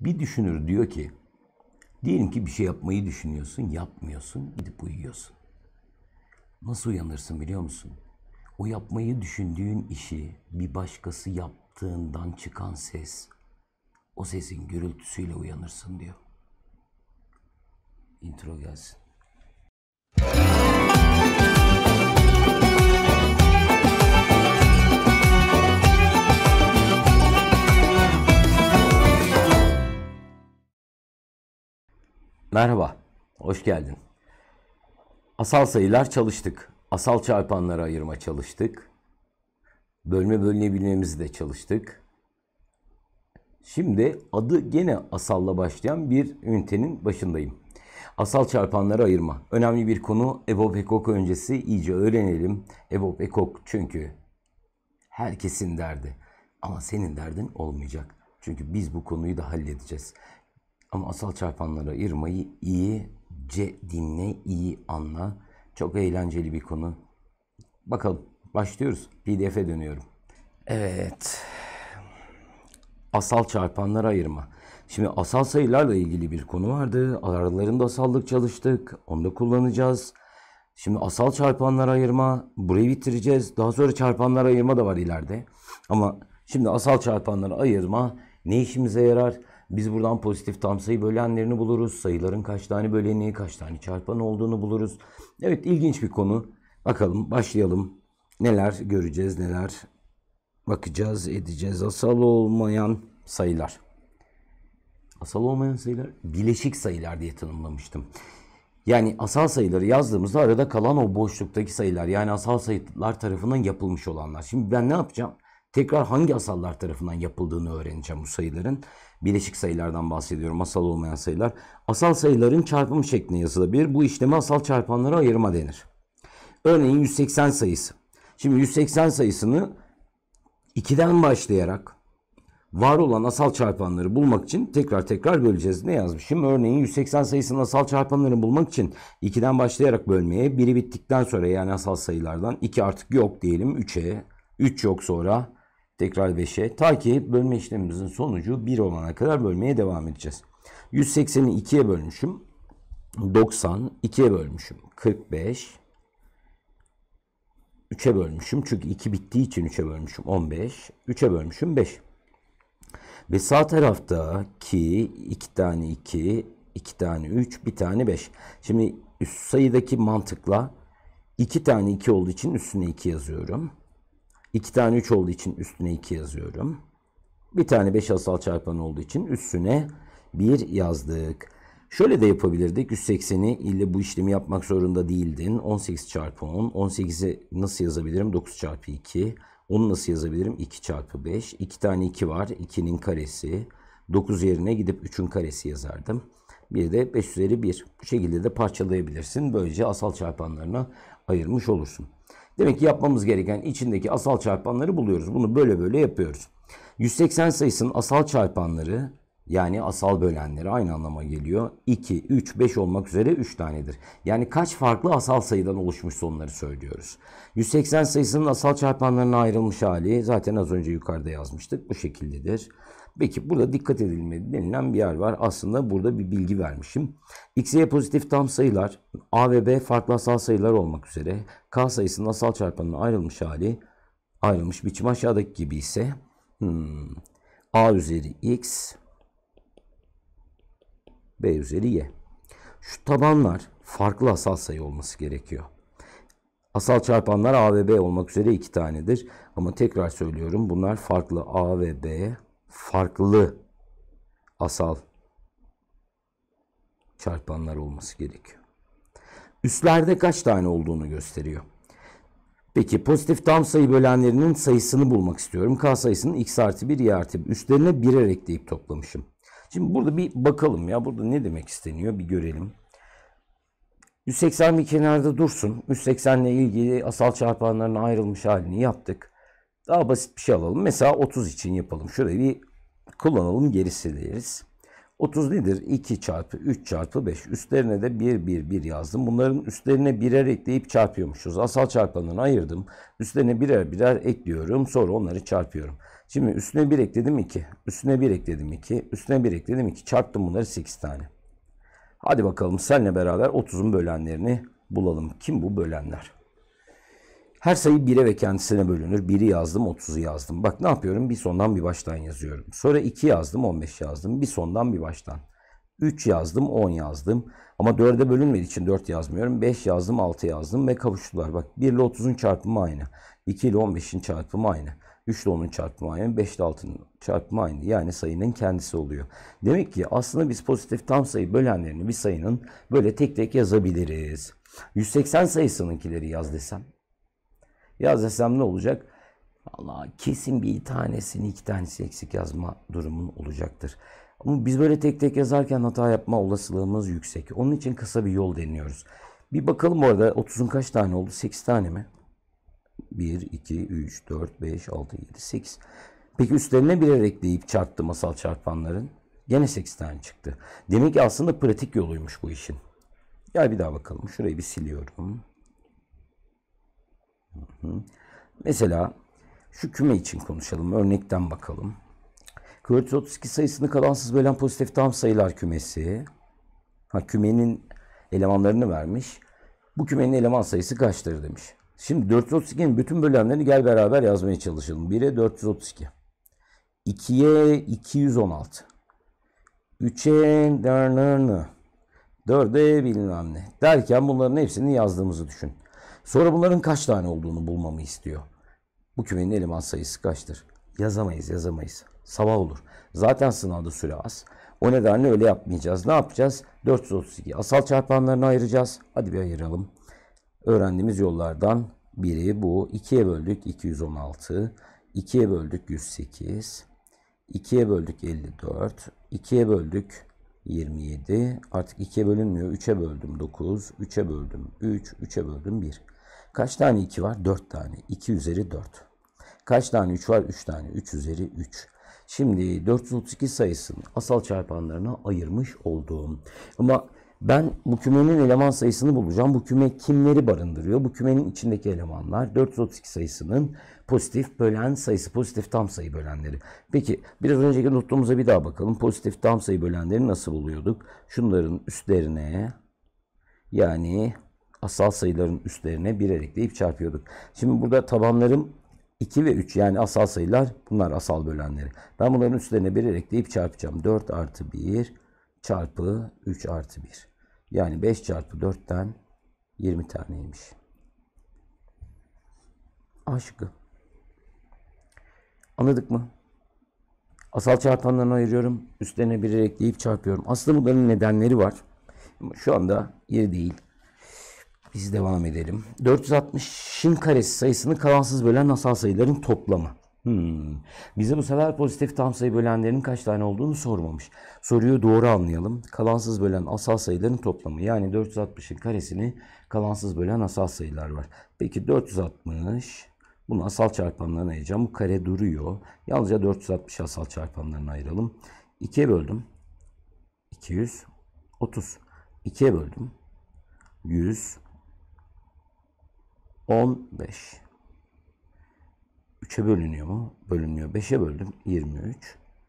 Bir düşünür diyor ki, diyelim ki bir şey yapmayı düşünüyorsun, yapmıyorsun, gidip uyuyorsun. Nasıl uyanırsın biliyor musun? O yapmayı düşündüğün işi bir başkası yaptığından çıkan ses, o sesin gürültüsüyle uyanırsın diyor. Intro gelsin. Merhaba, hoş geldin. Asal sayılar çalıştık. Asal çarpanları ayırma çalıştık. Bölme bölünebilmemizi de çalıştık. Şimdi adı gene asalla başlayan bir ünitenin başındayım. Asal çarpanları ayırma. Önemli bir konu Evop Ekok öncesi iyice öğrenelim. evop Ekok çünkü herkesin derdi. Ama senin derdin olmayacak. Çünkü biz bu konuyu da halledeceğiz. Ama asal çarpanları ayırmayı iyi ce dinle, iyi anla. Çok eğlenceli bir konu. Bakalım başlıyoruz. PDF'e dönüyorum. Evet. Asal çarpanlar ayırma. Şimdi asal sayılarla ilgili bir konu vardı. Aralarında asallık çalıştık. Onu da kullanacağız. Şimdi asal çarpanlar ayırma burayı bitireceğiz. Daha sonra çarpanlar ayırma da var ileride. Ama şimdi asal çarpanları ayırma ne işimize yarar? Biz buradan pozitif tam sayı bölenlerini buluruz. Sayıların kaç tane böleni, kaç tane çarpan olduğunu buluruz. Evet ilginç bir konu. Bakalım başlayalım. Neler göreceğiz, neler bakacağız, edeceğiz. Asal olmayan sayılar. Asal olmayan sayılar bileşik sayılar diye tanımlamıştım. Yani asal sayıları yazdığımızda arada kalan o boşluktaki sayılar yani asal sayılar tarafından yapılmış olanlar. Şimdi ben ne yapacağım? Tekrar hangi asallar tarafından yapıldığını öğreneceğim bu sayıların. Bileşik sayılardan bahsediyorum. Asal olmayan sayılar. Asal sayıların çarpımı şeklinde yazılabilir. Bu işleme asal çarpanlara ayırma denir. Örneğin 180 sayısı. Şimdi 180 sayısını 2'den başlayarak var olan asal çarpanları bulmak için tekrar tekrar böleceğiz. Ne yazmışım? Örneğin 180 sayısının asal çarpanlarını bulmak için 2'den başlayarak bölmeye, biri bittikten sonra yani asal sayılardan 2 artık yok diyelim 3'e, 3 yok sonra Tekrar 5'e. Ta ki bölme işlemimizin sonucu 1 olana kadar bölmeye devam edeceğiz. 180'i 2'ye bölmüşüm. 90, 2'ye bölmüşüm. 45, 3'e bölmüşüm. Çünkü 2 bittiği için 3'e bölmüşüm. 15, 3'e bölmüşüm 5. Ve sağ tarafta ki 2 tane 2, 2 tane 3, 1 tane 5. Şimdi üst sayıdaki mantıkla 2 tane 2 olduğu için üstüne 2 yazıyorum. 2 tane 3 olduğu için üstüne 2 yazıyorum. Bir tane 5 asal çarpan olduğu için üstüne 1 yazdık. Şöyle de yapabilirdik. 180'i ile bu işlemi yapmak zorunda değildin. 18 çarpı 10. 18'i nasıl yazabilirim? 9 çarpı 2. Onu nasıl yazabilirim? 2 çarpı 5. 2 tane 2 var. 2'nin karesi. 9 yerine gidip 3'ün karesi yazardım. Bir de 5 üzeri 1. Bu şekilde de parçalayabilirsin. Böylece asal çarpanlarına ayırmış olursun. Demek ki yapmamız gereken içindeki asal çarpanları buluyoruz. Bunu böyle böyle yapıyoruz. 180 sayısının asal çarpanları yani asal bölenleri aynı anlama geliyor. 2, 3, 5 olmak üzere 3 tanedir. Yani kaç farklı asal sayıdan oluşmuş onları söylüyoruz. 180 sayısının asal çarpanlarına ayrılmış hali zaten az önce yukarıda yazmıştık. Bu şekildedir. Peki burada dikkat edilmeli denilen bir yer var. Aslında burada bir bilgi vermişim. X'ye pozitif tam sayılar A ve B farklı asal sayılar olmak üzere K sayısının asal çarpanına ayrılmış hali ayrılmış biçim aşağıdaki gibi ise hmm, A üzeri X B üzeri Y. Şu tabanlar farklı asal sayı olması gerekiyor. Asal çarpanlar A ve B olmak üzere iki tanedir. Ama tekrar söylüyorum bunlar farklı A ve B farklı asal çarpanlar olması gerekiyor. Üslerde kaç tane olduğunu gösteriyor. Peki pozitif tam sayı bölenlerinin sayısını bulmak istiyorum. K sayısının x artı 1, y artı 1. Üstlerine birer ekleyip toplamışım. Şimdi burada bir bakalım ya. Burada ne demek isteniyor bir görelim. 180 bir kenarda dursun. 180 ile ilgili asal çarpanların ayrılmış halini yaptık. Daha basit bir şey alalım. Mesela 30 için yapalım. Şurayı bir kullanalım gerisi deriz. 30 nedir? 2 çarpı 3 çarpı 5. Üstlerine de 1 1 1 yazdım. Bunların üstlerine birer ekleyip çarpıyormuşuz. Asal çarpanını ayırdım. Üstlerine birer birer ekliyorum. Sonra onları çarpıyorum. Şimdi üstüne 1 ekledim 2. Üstüne 1 ekledim 2. Üstüne 1 ekledim 2. Çarptım bunları 8 tane. Hadi bakalım senle beraber 30'un bölenlerini bulalım. Kim bu bölenler? Her sayı bire ve kendisine bölünür. Biri yazdım, 30'u yazdım. Bak ne yapıyorum? Bir sondan bir baştan yazıyorum. Sonra 2 yazdım, 15 yazdım. Bir sondan bir baştan. 3 yazdım, 10 yazdım. Ama 4'e bölünmediği için 4 yazmıyorum. 5 yazdım, 6 yazdım ve kavuştular. Bak 1 ile 30'un çarpımı aynı. 2 ile 15'in çarpımı aynı. 3 ile 10'un çarpımı aynı. 5 ile 6'nın çarpımı aynı. Yani sayının kendisi oluyor. Demek ki aslında biz pozitif tam sayı bölenlerini bir sayının böyle tek tek yazabiliriz. 180 sayısınınkileri yaz desem Yaz desem ne olacak? Allah kesin bir tanesini iki tanesi eksik yazma durumun olacaktır. Ama biz böyle tek tek yazarken hata yapma olasılığımız yüksek. Onun için kısa bir yol deniyoruz. Bir bakalım orada 30'un kaç tane oldu? 8 tane mi? 1, 2, 3, 4, 5, 6, 7, 8. Peki üstlerine birer ekleyip çarptı masal çarpanların. Gene 8 tane çıktı. Demek ki aslında pratik yoluymuş bu işin. Gel bir daha bakalım. Şurayı bir siliyorum. Mesela şu küme için konuşalım. Örnekten bakalım. 432 sayısını kalansız bölen pozitif tam sayılar kümesi. Ha, kümenin elemanlarını vermiş. Bu kümenin eleman sayısı kaçtır demiş. Şimdi 432'nin bütün bölenlerini gel beraber yazmaya çalışalım. 1'e 432. 2'ye 216. 3'e 4'e bilmem ne. Derken bunların hepsini yazdığımızı düşün. Sonra bunların kaç tane olduğunu bulmamı istiyor. Bu kümenin eleman sayısı kaçtır? Yazamayız, yazamayız. Sabah olur. Zaten sınavda süre az. O nedenle öyle yapmayacağız. Ne yapacağız? 432 asal çarpanlarını ayıracağız. Hadi bir ayıralım. Öğrendiğimiz yollardan biri bu. 2'ye böldük 216. 2'ye böldük 108. 2'ye böldük 54. 2'ye böldük 27. Artık 2'ye bölünmüyor. 3'e böldüm 9. 3'e böldüm 3. 3'e böldüm 1. Kaç tane 2 var? 4 tane. 2 üzeri 4. Kaç tane 3 var? 3 tane. 3 üzeri 3. Şimdi 432 sayısının asal çarpanlarına ayırmış olduğum. Ama ben bu kümenin eleman sayısını bulacağım. Bu küme kimleri barındırıyor? Bu kümenin içindeki elemanlar 432 sayısının pozitif bölen sayısı, pozitif tam sayı bölenleri. Peki biraz önceki notluğumuza bir daha bakalım. Pozitif tam sayı bölenleri nasıl buluyorduk? Şunların üstlerine yani asal sayıların üstlerine birer ekleyip çarpıyorduk. Şimdi burada tabanlarım 2 ve 3 yani asal sayılar bunlar asal bölenleri. Ben bunların üstlerine birer ekleyip çarpacağım. 4 artı 1 çarpı 3 artı 1. Yani 5 çarpı 4'ten 20 taneymiş. A şıkkı. Anladık mı? Asal çarpanlarını ayırıyorum. Üstlerine birer ekleyip çarpıyorum. Aslında bunların nedenleri var. Şu anda yeri değil. Biz devam edelim. 460'ın karesi sayısını kalansız bölen asal sayıların toplamı. Hmm. Bize bu sefer pozitif tam sayı bölenlerin kaç tane olduğunu sormamış. Soruyu doğru anlayalım. Kalansız bölen asal sayıların toplamı yani 460'ın karesini kalansız bölen asal sayılar var. Peki 460 bunu asal çarpanlarına ayıracağım. Bu kare duruyor. Yalnızca 460 asal çarpanlarına ayıralım. 2'ye böldüm. 230. 2'ye böldüm. 100. 15. 3'e bölünüyor mu? Bölünmüyor. 5'e böldüm 23.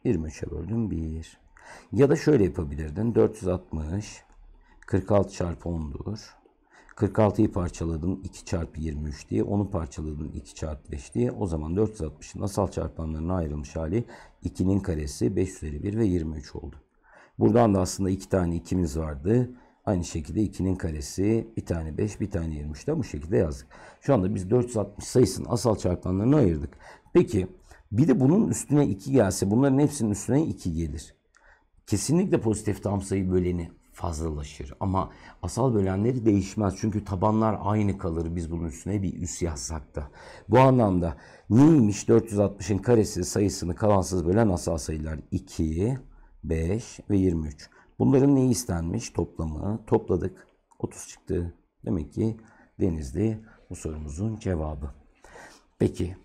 23'e böldüm 1. Ya da şöyle yapabilirdin. 460 46 çarpı 10'dur. 46'yı parçaladım 2 çarpı 23 diye. Onu parçaladım 2 çarpı 5 diye. O zaman 460'ın asal çarpanlarına ayrılmış hali 2'nin karesi 5 üzeri 1 ve 23 oldu. Buradan da aslında 2 tane 2'miz vardı. Aynı şekilde 2'nin karesi bir tane 5 bir tane 23 de bu şekilde yazdık. Şu anda biz 460 sayısının asal çarpanlarını ayırdık. Peki bir de bunun üstüne 2 gelse bunların hepsinin üstüne 2 gelir. Kesinlikle pozitif tam sayı böleni fazlalaşır. Ama asal bölenleri değişmez. Çünkü tabanlar aynı kalır biz bunun üstüne bir üs yazsak da. Bu anlamda neymiş 460'ın karesi sayısını kalansız bölen asal sayılar 2, 5 ve 23. Bunların neyi istenmiş? Toplamı. Topladık. 30 çıktı. Demek ki Denizli bu sorumuzun cevabı. Peki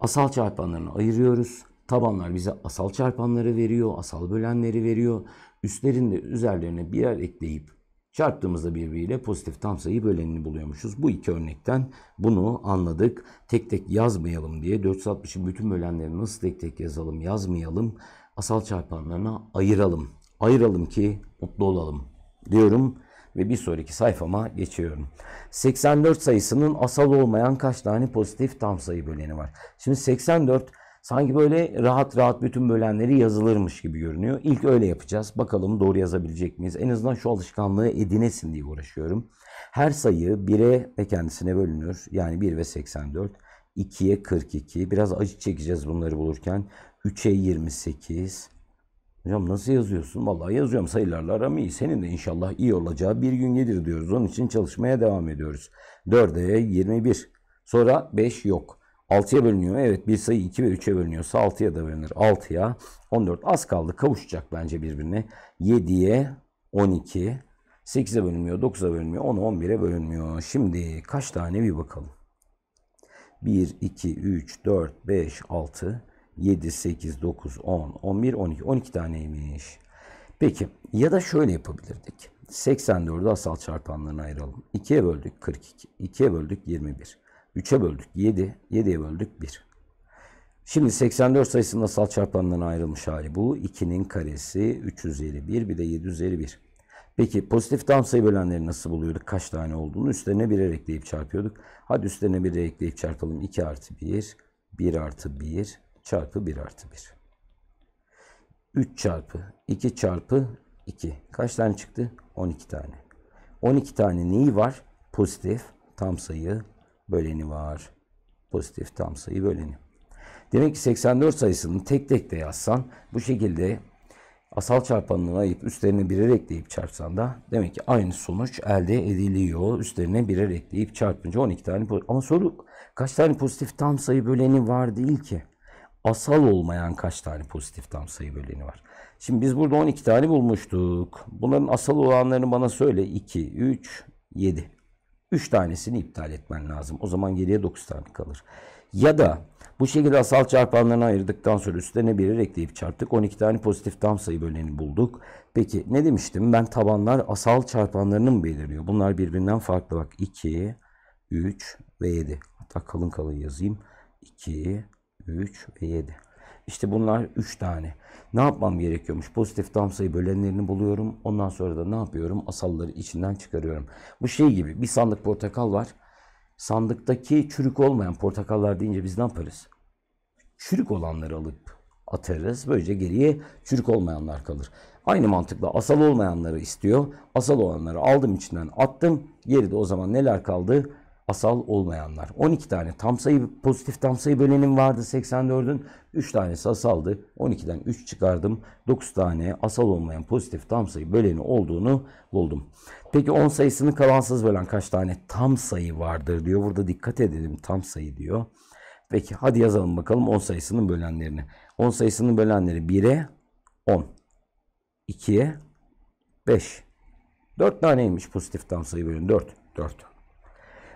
asal çarpanlarını ayırıyoruz. Tabanlar bize asal çarpanları veriyor, asal bölenleri veriyor. Üstlerinde üzerlerine birer ekleyip çarptığımızda birbiriyle pozitif tam sayı bölenini buluyormuşuz. Bu iki örnekten bunu anladık. Tek tek yazmayalım diye 460'ın bütün bölenlerini nasıl tek tek yazalım yazmayalım. Asal çarpanlarına ayıralım ayıralım ki mutlu olalım diyorum ve bir sonraki sayfama geçiyorum. 84 sayısının asal olmayan kaç tane pozitif tam sayı böleni var? Şimdi 84 sanki böyle rahat rahat bütün bölenleri yazılırmış gibi görünüyor. İlk öyle yapacağız. Bakalım doğru yazabilecek miyiz? En azından şu alışkanlığı edinesin diye uğraşıyorum. Her sayı 1'e ve kendisine bölünür. Yani 1 ve 84. 2'ye 42. Biraz acı çekeceğiz bunları bulurken. 3'e 28. Hocam nasıl yazıyorsun? Vallahi yazıyorum sayılarla aram iyi. Senin de inşallah iyi olacağı bir gün gelir diyoruz. Onun için çalışmaya devam ediyoruz. 4'e 21. Sonra 5 yok. 6'ya bölünüyor. Evet bir sayı 2 ve 3'e bölünüyorsa 6'ya da bölünür. 6'ya 14. Az kaldı. Kavuşacak bence birbirine. 7'ye 12. 8'e bölünmüyor. 9'a bölünmüyor. 10'a 11'e bölünmüyor. Şimdi kaç tane bir bakalım. 1, 2, 3, 4, 5, 6, 7, 8, 9, 10, 11, 12. 12 taneymiş. Peki ya da şöyle yapabilirdik. 84'ü asal çarpanlarına ayıralım. 2'ye böldük 42. 2'ye böldük 21. 3'e böldük 7. 7'ye böldük 1. Şimdi 84 sayısının asal çarpanlarına ayrılmış hali bu. 2'nin karesi 351 bir de 751. Peki pozitif tam sayı bölenleri nasıl buluyorduk? Kaç tane olduğunu üstlerine birer ekleyip çarpıyorduk. Hadi üstlerine birer ekleyip çarpalım. 2 artı 1, 1 artı 1, çarpı 1 artı 1. 3 çarpı 2 çarpı 2. Kaç tane çıktı? 12 tane. 12 tane neyi var? Pozitif tam sayı böleni var. Pozitif tam sayı böleni. Demek ki 84 sayısını tek tek de yazsan bu şekilde asal çarpanını ayıp üstlerine birer ekleyip çarpsan da demek ki aynı sonuç elde ediliyor. Üstlerine birer ekleyip çarpınca 12 tane ama soru kaç tane pozitif tam sayı böleni var değil ki asal olmayan kaç tane pozitif tam sayı böleni var? Şimdi biz burada 12 tane bulmuştuk. Bunların asal olanlarını bana söyle. 2, 3, 7. 3 tanesini iptal etmen lazım. O zaman geriye 9 tane kalır. Ya da bu şekilde asal çarpanlarını ayırdıktan sonra üstüne birer ekleyip çarptık. 12 tane pozitif tam sayı böleni bulduk. Peki ne demiştim? Ben tabanlar asal çarpanlarını mı belirliyor? Bunlar birbirinden farklı. Bak 2, 3 ve 7. Hatta kalın kalın yazayım. 2, 3 ve 7. İşte bunlar 3 tane. Ne yapmam gerekiyormuş? Pozitif tam sayı bölenlerini buluyorum. Ondan sonra da ne yapıyorum? Asalları içinden çıkarıyorum. Bu şey gibi bir sandık portakal var. Sandıktaki çürük olmayan portakallar deyince biz ne yaparız? Çürük olanları alıp atarız. Böylece geriye çürük olmayanlar kalır. Aynı mantıkla asal olmayanları istiyor. Asal olanları aldım içinden attım. Geride o zaman neler kaldı? asal olmayanlar. 12 tane tam sayı pozitif tam sayı bölenim vardı 84'ün. 3 tanesi asaldı. 12'den 3 çıkardım. 9 tane asal olmayan pozitif tam sayı böleni olduğunu buldum. Peki 10 sayısını kalansız bölen kaç tane tam sayı vardır diyor. Burada dikkat edelim tam sayı diyor. Peki hadi yazalım bakalım 10 sayısının bölenlerini. 10 sayısının bölenleri 1'e 10, 2'ye 5. 4 taneymiş pozitif tam sayı bölün 4. 4.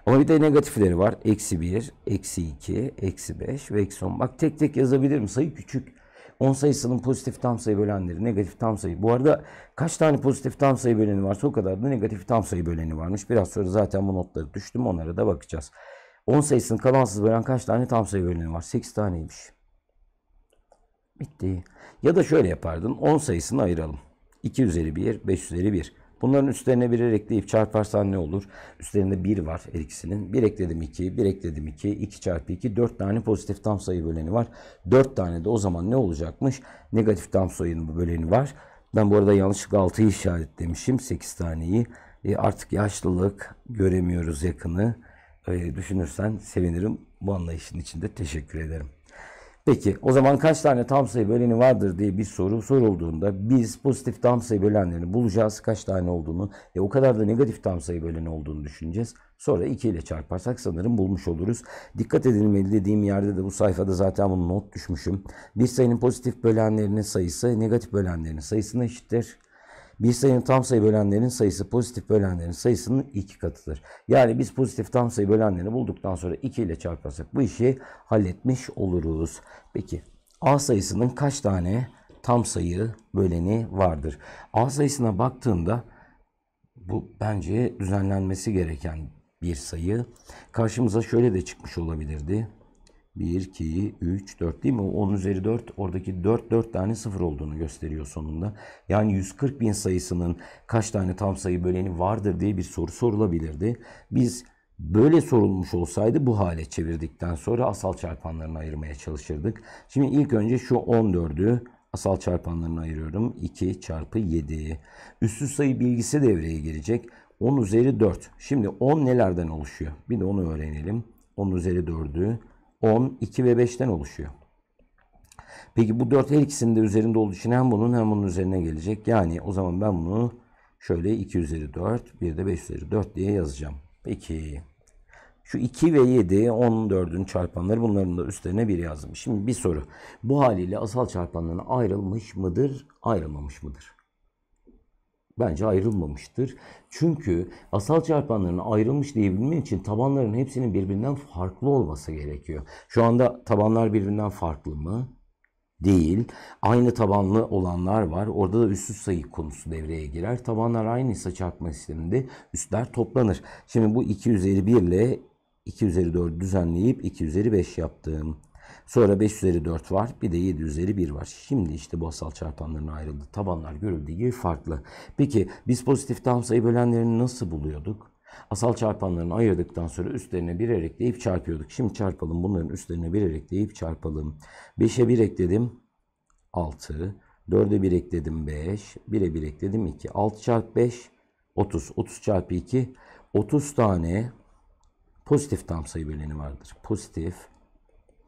Ama bir de negatifleri var. Eksi 1, eksi 2, eksi 5 ve eksi 10. Bak tek tek yazabilirim. Sayı küçük. 10 sayısının pozitif tam sayı bölenleri, negatif tam sayı. Bu arada kaç tane pozitif tam sayı böleni varsa o kadar da negatif tam sayı böleni varmış. Biraz sonra zaten bu notları düştüm. Onlara da bakacağız. 10 sayısının kalansız bölen kaç tane tam sayı böleni var? 8 taneymiş. Bitti. Ya da şöyle yapardın. 10 sayısını ayıralım. 2 üzeri 1, 5 üzeri 1. Bunların üstlerine bir ekleyip çarparsan ne olur? Üstlerinde 1 var her ikisinin. 1 ekledim 2, 1 ekledim 2, 2 çarpı 2, 4 tane pozitif tam sayı böleni var. 4 tane de o zaman ne olacakmış? Negatif tam sayının bu böleni var. Ben bu arada yanlışlıkla 6'yı işaretlemişim. 8 taneyi. E artık yaşlılık göremiyoruz yakını. E düşünürsen sevinirim. Bu anlayışın içinde teşekkür ederim. Peki o zaman kaç tane tam sayı böleni vardır diye bir soru sorulduğunda biz pozitif tam sayı bölenlerini bulacağız. Kaç tane olduğunu e, o kadar da negatif tam sayı böleni olduğunu düşüneceğiz. Sonra 2 ile çarparsak sanırım bulmuş oluruz. Dikkat edilmeli dediğim yerde de bu sayfada zaten bunu not düşmüşüm. Bir sayının pozitif bölenlerinin sayısı negatif bölenlerinin sayısına eşittir. Bir sayının tam sayı bölenlerin sayısı pozitif bölenlerin sayısının iki katıdır. Yani biz pozitif tam sayı bölenlerini bulduktan sonra 2 ile çarparsak bu işi halletmiş oluruz. Peki A sayısının kaç tane tam sayı böleni vardır? A sayısına baktığında bu bence düzenlenmesi gereken bir sayı. Karşımıza şöyle de çıkmış olabilirdi. 1, 2, 3, 4 değil mi? 10 üzeri 4 oradaki 4, 4 tane 0 olduğunu gösteriyor sonunda. Yani 140 bin sayısının kaç tane tam sayı böleni vardır diye bir soru sorulabilirdi. Biz böyle sorulmuş olsaydı bu hale çevirdikten sonra asal çarpanlarını ayırmaya çalışırdık. Şimdi ilk önce şu 14'ü asal çarpanlarını ayırıyorum. 2 çarpı 7. Üstü sayı bilgisi devreye girecek. 10 üzeri 4. Şimdi 10 nelerden oluşuyor? Bir de onu öğrenelim. 10 üzeri 4'ü 10, 2 ve 5'ten oluşuyor. Peki bu 4 her ikisinin de üzerinde olduğu için hem bunun hem bunun üzerine gelecek. Yani o zaman ben bunu şöyle 2 üzeri 4, bir de 5 üzeri 4 diye yazacağım. Peki şu 2 ve 7, 14'ün çarpanları bunların da üstlerine 1 yazdım. Şimdi bir soru. Bu haliyle asal çarpanlarına ayrılmış mıdır, ayrılmamış mıdır? Bence ayrılmamıştır. Çünkü asal çarpanların ayrılmış diyebilmen için tabanların hepsinin birbirinden farklı olması gerekiyor. Şu anda tabanlar birbirinden farklı mı? Değil. Aynı tabanlı olanlar var. Orada da üstsüz sayı konusu devreye girer. Tabanlar aynıysa çarpma sisteminde üstler toplanır. Şimdi bu 2 üzeri 1 ile 2 üzeri 4 düzenleyip 2 üzeri 5 yaptığım Sonra 5 üzeri 4 var. Bir de 7 üzeri 1 var. Şimdi işte bu asal çarpanların ayrıldı. Tabanlar görüldüğü gibi farklı. Peki biz pozitif tam sayı bölenlerini nasıl buluyorduk? Asal çarpanlarını ayırdıktan sonra üstlerine birer ekleyip çarpıyorduk. Şimdi çarpalım bunların üstlerine birer ekleyip çarpalım. 5'e 1 ekledim 6. 4'e 1 ekledim 5. 1'e 1 ekledim 2. 6 çarpı 5 30. 30 çarpı 2 30 tane pozitif tam sayı böleni vardır. Pozitif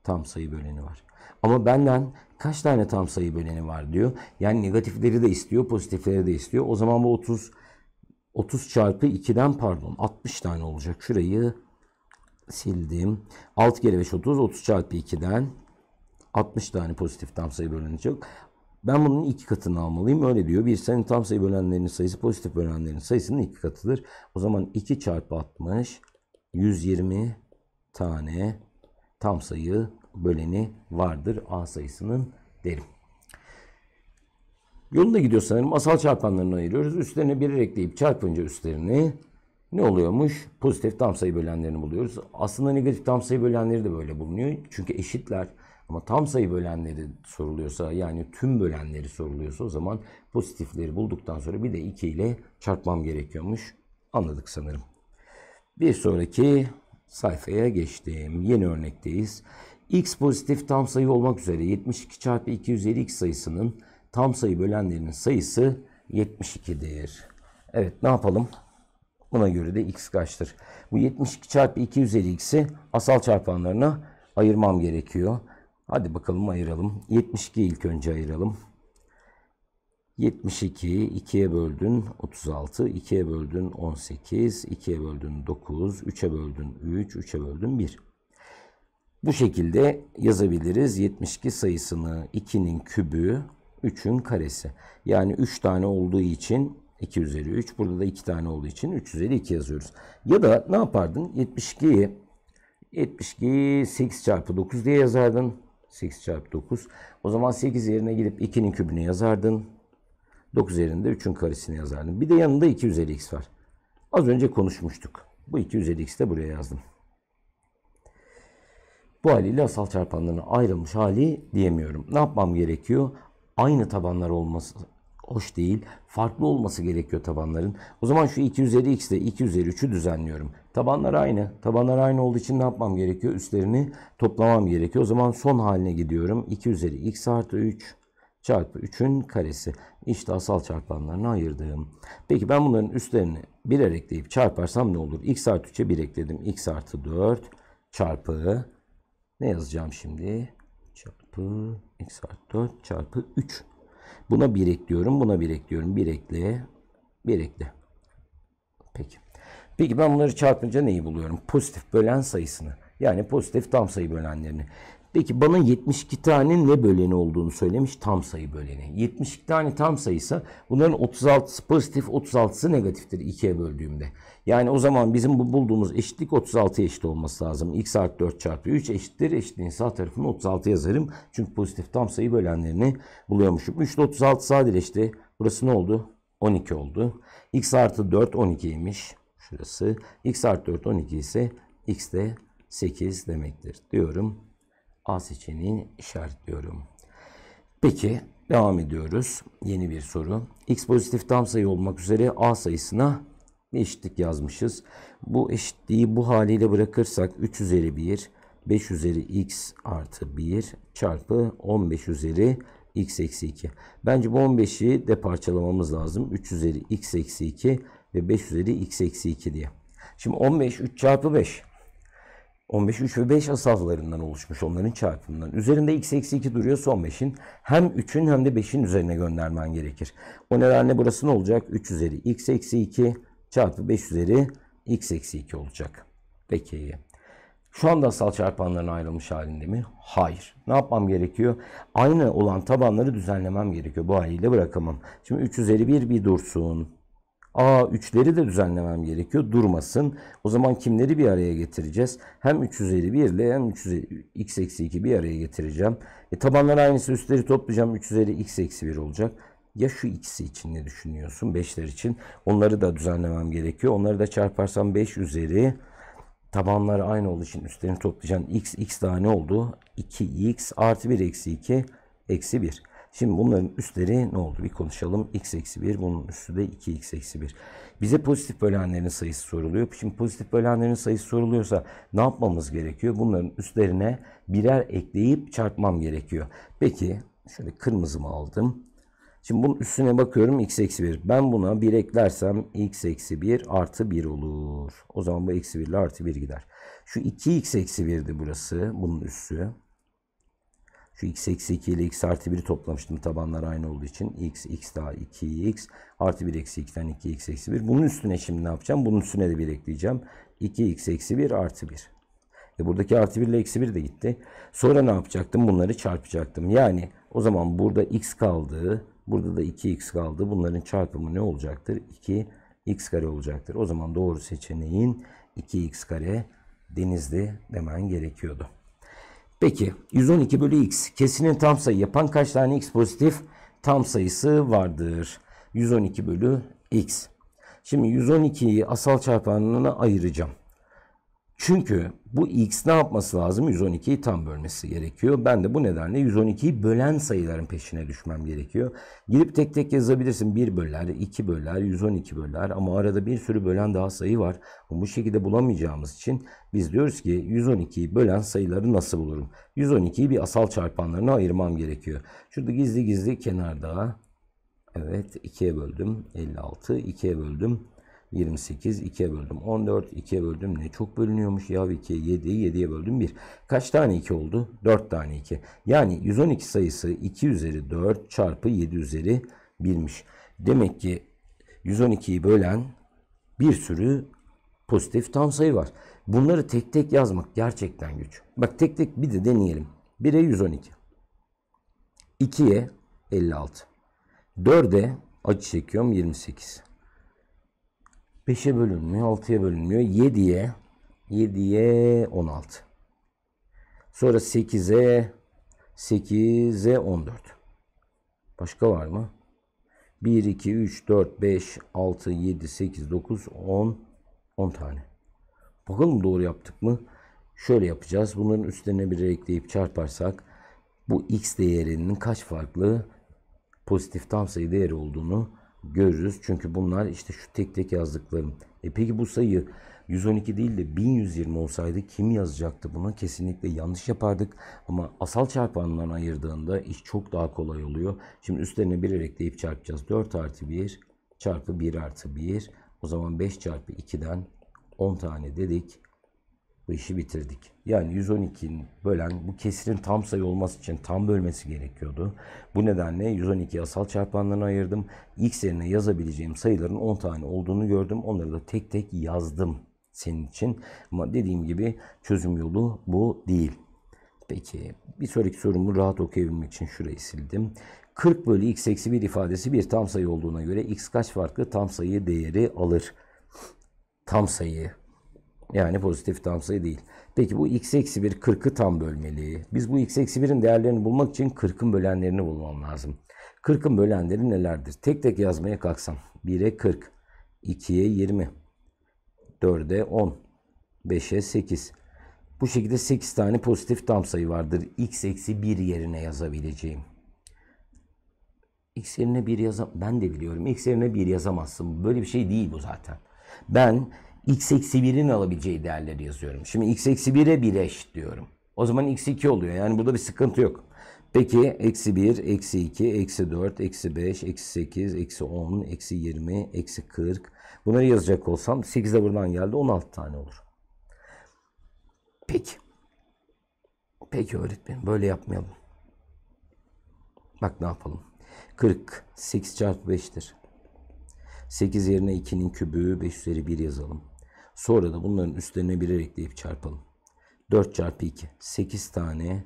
tam sayı böleni var. Ama benden kaç tane tam sayı böleni var diyor. Yani negatifleri de istiyor, pozitifleri de istiyor. O zaman bu 30 30 çarpı 2'den pardon 60 tane olacak. Şurayı sildim. Alt geri 5 30 30 çarpı 2'den 60 tane pozitif tam sayı böleni çok. Ben bunun iki katını almalıyım. Öyle diyor. Bir senin tam sayı bölenlerinin sayısı pozitif bölenlerin sayısının iki katıdır. O zaman 2 çarpı 60 120 tane tam sayı böleni vardır A sayısının derim. Yolunda gidiyor sanırım. Asal çarpanlarını ayırıyoruz. Üstlerine birer ekleyip çarpınca üstlerini ne oluyormuş? Pozitif tam sayı bölenlerini buluyoruz. Aslında negatif tam sayı bölenleri de böyle bulunuyor. Çünkü eşitler. Ama tam sayı bölenleri soruluyorsa yani tüm bölenleri soruluyorsa o zaman pozitifleri bulduktan sonra bir de 2 ile çarpmam gerekiyormuş. Anladık sanırım. Bir sonraki sayfaya geçtim. Yeni örnekteyiz x pozitif tam sayı olmak üzere 72 çarpı 250x sayısının tam sayı bölenlerinin sayısı 72'dir. Evet ne yapalım? Buna göre de x kaçtır? Bu 72 çarpı 250x'i asal çarpanlarına ayırmam gerekiyor. Hadi bakalım ayıralım. 72 ilk önce ayıralım. 72'yi 2'ye böldün 36, 2'ye böldün 18, 2'ye böldün 9, 3'e böldün 3, 3'e böldün 1. Bu şekilde yazabiliriz 72 sayısını 2'nin kübü 3'ün karesi. Yani 3 tane olduğu için 2 üzeri 3 burada da 2 tane olduğu için 3 üzeri 2 yazıyoruz. Ya da ne yapardın 72'yi 72 8 çarpı 9 diye yazardın. 8 çarpı 9. O zaman 8 yerine gidip 2'nin kübünü yazardın. 9 yerinde 3'ün karesini yazardın. Bir de yanında 2 üzeri x var. Az önce konuşmuştuk. Bu 2 üzeri x'i de buraya yazdım. Bu haliyle asal çarpanlarına ayrılmış hali diyemiyorum. Ne yapmam gerekiyor? Aynı tabanlar olması hoş değil. Farklı olması gerekiyor tabanların. O zaman şu 2 üzeri x ile 2 üzeri 3'ü düzenliyorum. Tabanlar aynı. Tabanlar aynı olduğu için ne yapmam gerekiyor? Üstlerini toplamam gerekiyor. O zaman son haline gidiyorum. 2 üzeri x artı 3 çarpı 3'ün karesi. İşte asal çarpanlarını ayırdığım. Peki ben bunların üstlerini 1 ekleyip çarparsam ne olur? x artı 3'e 1 ekledim. x artı 4 çarpı ne yazacağım şimdi? Çarpı x artı 4 çarpı 3. Buna 1 ekliyorum. Buna 1 ekliyorum. 1 ekle. 1 ekle. Peki. Peki ben bunları çarpınca neyi buluyorum? Pozitif bölen sayısını. Yani pozitif tam sayı bölenlerini. Peki bana 72 tane ne böleni olduğunu söylemiş? Tam sayı böleni. 72 tane tam sayıysa bunların 36'sı pozitif, 36'sı negatiftir 2'ye böldüğümde. Yani o zaman bizim bu bulduğumuz eşitlik 36 eşit olması lazım. x artı 4 çarpı 3 eşittir. Eşitliğin sağ tarafını 36 yazarım. Çünkü pozitif tam sayı bölenlerini buluyormuşum. 3 ile 36 sadeleşti. Burası ne oldu? 12 oldu. x artı 4 12'ymiş. Şurası. x artı 4 12 ise x de 8 demektir diyorum. A seçeneğini işaretliyorum. Peki devam ediyoruz. Yeni bir soru. X pozitif tam sayı olmak üzere A sayısına bir eşitlik yazmışız. Bu eşitliği bu haliyle bırakırsak 3 üzeri 1, 5 üzeri x artı 1 çarpı 15 üzeri x eksi 2. Bence bu 15'i de parçalamamız lazım. 3 üzeri x eksi 2 ve 5 üzeri x eksi 2 diye. Şimdi 15 3 çarpı 5. 15, 3 ve 5 as saflarından oluşmuş onların çarpımından. Üzerinde x eksi 2 duruyor son 5'in. Hem 3'ün hem de 5'in üzerine göndermen gerekir. O nedenle burası ne olacak? 3 üzeri x eksi 2 çarpı 5 üzeri x eksi 2 olacak. Peki. Şu anda asal çarpanların ayrılmış halinde mi? Hayır. Ne yapmam gerekiyor? Aynı olan tabanları düzenlemem gerekiyor. Bu haliyle bırakamam. Şimdi 3 üzeri 1 bir dursun. A3'leri de düzenlemem gerekiyor. Durmasın. O zaman kimleri bir araya getireceğiz? Hem 351 ile hem 300 x eksi 2 bir araya getireceğim. E, tabanlar aynısı üstleri toplayacağım. 350 x eksi 1 olacak. Ya şu ikisi için ne düşünüyorsun? 5'ler için. Onları da düzenlemem gerekiyor. Onları da çarparsam 5 üzeri tabanları aynı olduğu için üstlerini toplayacağım. x, x daha ne oldu? 2x artı 1 eksi 2 eksi 1. Şimdi bunların üstleri ne oldu? Bir konuşalım. x eksi 1 bunun üstü de 2x eksi 1. Bize pozitif bölenlerin sayısı soruluyor. Şimdi pozitif bölenlerin sayısı soruluyorsa ne yapmamız gerekiyor? Bunların üstlerine birer ekleyip çarpmam gerekiyor. Peki şöyle kırmızımı aldım. Şimdi bunun üstüne bakıyorum x eksi 1. Ben buna 1 eklersem x eksi 1 artı 1 olur. O zaman bu eksi 1 ile artı 1 gider. Şu 2x eksi 1'di burası bunun üssü. Şu x eksi 2 ile x artı 1'i toplamıştım tabanlar aynı olduğu için. x, x daha 2x artı 1 eksi 2'den 2x eksi 1. Bunun üstüne şimdi ne yapacağım? Bunun üstüne de 1 ekleyeceğim. 2x eksi 1 artı 1. E buradaki artı 1 ile eksi 1 de gitti. Sonra ne yapacaktım? Bunları çarpacaktım. Yani o zaman burada x kaldı. Burada da 2x kaldı. Bunların çarpımı ne olacaktır? 2x kare olacaktır. O zaman doğru seçeneğin 2x kare denizli demen gerekiyordu. Peki 112 bölü x kesinin tam sayı yapan kaç tane x pozitif tam sayısı vardır? 112 bölü x. Şimdi 112'yi asal çarpanına ayıracağım. Çünkü bu x ne yapması lazım? 112'yi tam bölmesi gerekiyor. Ben de bu nedenle 112'yi bölen sayıların peşine düşmem gerekiyor. Girip tek tek yazabilirsin. 1 böler, 2 böler, 112 böler ama arada bir sürü bölen daha sayı var. Bu şekilde bulamayacağımız için biz diyoruz ki 112'yi bölen sayıları nasıl bulurum? 112'yi bir asal çarpanlarına ayırmam gerekiyor. Şurada gizli gizli kenarda evet 2'ye böldüm 56, 2'ye böldüm 28 2'ye böldüm 14 2'ye böldüm ne çok bölünüyormuş ya 2 7'yi 7'ye böldüm 1 kaç tane 2 oldu 4 tane 2 yani 112 sayısı 2 üzeri 4 çarpı 7 üzeri 1'miş demek ki 112'yi bölen bir sürü pozitif tam sayı var bunları tek tek yazmak gerçekten güç bak tek tek bir de deneyelim 1'e 112 2'ye 56 4'e açı çekiyorum 28 5'e bölünmüyor, 6'ya bölünmüyor. 7'ye 7'ye 16. Sonra 8'e 8'e 14. Başka var mı? 1 2 3 4 5 6 7 8 9 10 10 tane. Bakalım doğru yaptık mı? Şöyle yapacağız. Bunların üstlerine bir ekleyip çarparsak bu x değerinin kaç farklı pozitif tam sayı değeri olduğunu görürüz. Çünkü bunlar işte şu tek tek yazdıklarım. E peki bu sayı 112 değil de 1120 olsaydı kim yazacaktı bunu? Kesinlikle yanlış yapardık. Ama asal çarpanlarına ayırdığında iş çok daha kolay oluyor. Şimdi üstlerine bir ekleyip çarpacağız. 4 artı 1 çarpı 1 artı 1. O zaman 5 çarpı 2'den 10 tane dedik bu işi bitirdik. Yani 112'nin bölen bu kesirin tam sayı olması için tam bölmesi gerekiyordu. Bu nedenle 112 asal çarpanlarına ayırdım. X yerine yazabileceğim sayıların 10 tane olduğunu gördüm. Onları da tek tek yazdım senin için. Ama dediğim gibi çözüm yolu bu değil. Peki bir sonraki sorumu rahat okuyabilmek için şurayı sildim. 40 bölü x eksi 1 ifadesi bir tam sayı olduğuna göre x kaç farklı tam sayı değeri alır? Tam sayı yani pozitif tam sayı değil. Peki bu x eksi 1 40'ı tam bölmeli. Biz bu x eksi 1'in değerlerini bulmak için 40'ın bölenlerini bulmam lazım. 40'ın bölenleri nelerdir? Tek tek yazmaya kalksam. 1'e 40, 2'ye 20, 4'e 10, 5'e 8. Bu şekilde 8 tane pozitif tam sayı vardır. x eksi 1 yerine yazabileceğim. x yerine 1 yazam... Ben de biliyorum. x yerine 1 yazamazsın. Böyle bir şey değil bu zaten. Ben x eksi 1'in alabileceği değerleri yazıyorum. Şimdi x eksi 1'e 1 eş diyorum. O zaman x2 oluyor. Yani burada bir sıkıntı yok. Peki eksi 1, eksi 2, eksi 4, eksi 5, eksi 8, eksi 10, eksi 20, eksi 40. Bunları yazacak olsam 8 de buradan geldi 16 tane olur. Peki. Peki öğretmenim böyle yapmayalım. Bak ne yapalım. 40 8 çarpı 5'tir. 8 yerine 2'nin kübü 5 üzeri 1 yazalım. Sonra da bunların üstlerine birer ekleyip çarpalım. 4 çarpı 2. 8 tane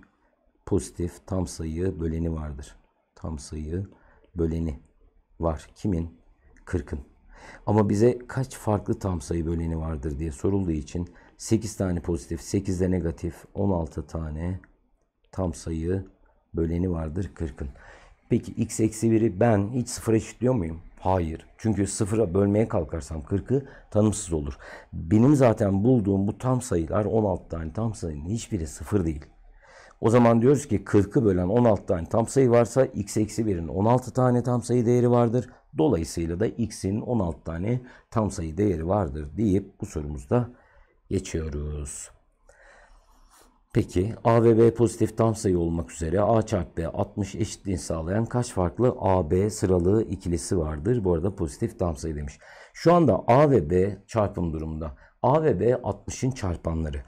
pozitif tam sayı böleni vardır. Tam sayı böleni var. Kimin? 40'ın. Ama bize kaç farklı tam sayı böleni vardır diye sorulduğu için 8 tane pozitif, 8 de negatif, 16 tane tam sayı böleni vardır 40'ın. Peki x eksi 1'i ben hiç sıfıra eşitliyor muyum? Hayır. Çünkü sıfıra bölmeye kalkarsam 40'ı tanımsız olur. Benim zaten bulduğum bu tam sayılar 16 tane tam sayının hiçbiri sıfır değil. O zaman diyoruz ki 40'ı bölen 16 tane tam sayı varsa x eksi 1'in 16 tane tam sayı değeri vardır. Dolayısıyla da x'in 16 tane tam sayı değeri vardır deyip bu sorumuzda geçiyoruz. Peki A ve B pozitif tam sayı olmak üzere A çarpı B 60 eşitliğini sağlayan kaç farklı AB sıralı ikilisi vardır? Bu arada pozitif tam sayı demiş. Şu anda A ve B çarpım durumunda. A ve B 60'ın çarpanları.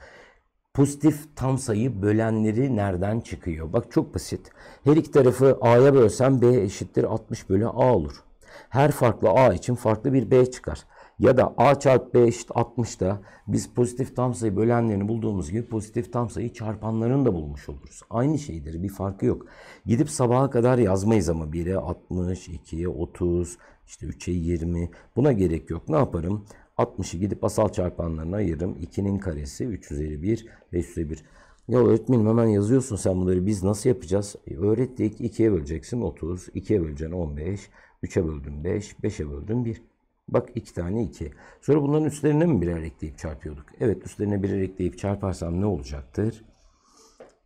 Pozitif tam sayı bölenleri nereden çıkıyor? Bak çok basit. Her iki tarafı A'ya bölsem B eşittir 60 bölü A olur. Her farklı A için farklı bir B çıkar ya da a çarpı b eşit 60 da biz pozitif tam sayı bölenlerini bulduğumuz gibi pozitif tam sayı çarpanlarını da bulmuş oluruz. Aynı şeydir bir farkı yok. Gidip sabaha kadar yazmayız ama 1'e 60, 2'ye 30, işte 3'e 20 buna gerek yok. Ne yaparım? 60'ı gidip asal çarpanlarına ayırırım. 2'nin karesi 3 üzeri 1, 5 üzeri 1. Ya öğretmenim hemen yazıyorsun sen bunları biz nasıl yapacağız? E, öğrettik 2'ye böleceksin 30, 2'ye böleceksin 15, 3'e böldün 5, 5'e böldün 1. Bak iki tane iki. Sonra bunların üstlerine mi birer ekleyip çarpıyorduk? Evet üstlerine birer ekleyip çarparsam ne olacaktır?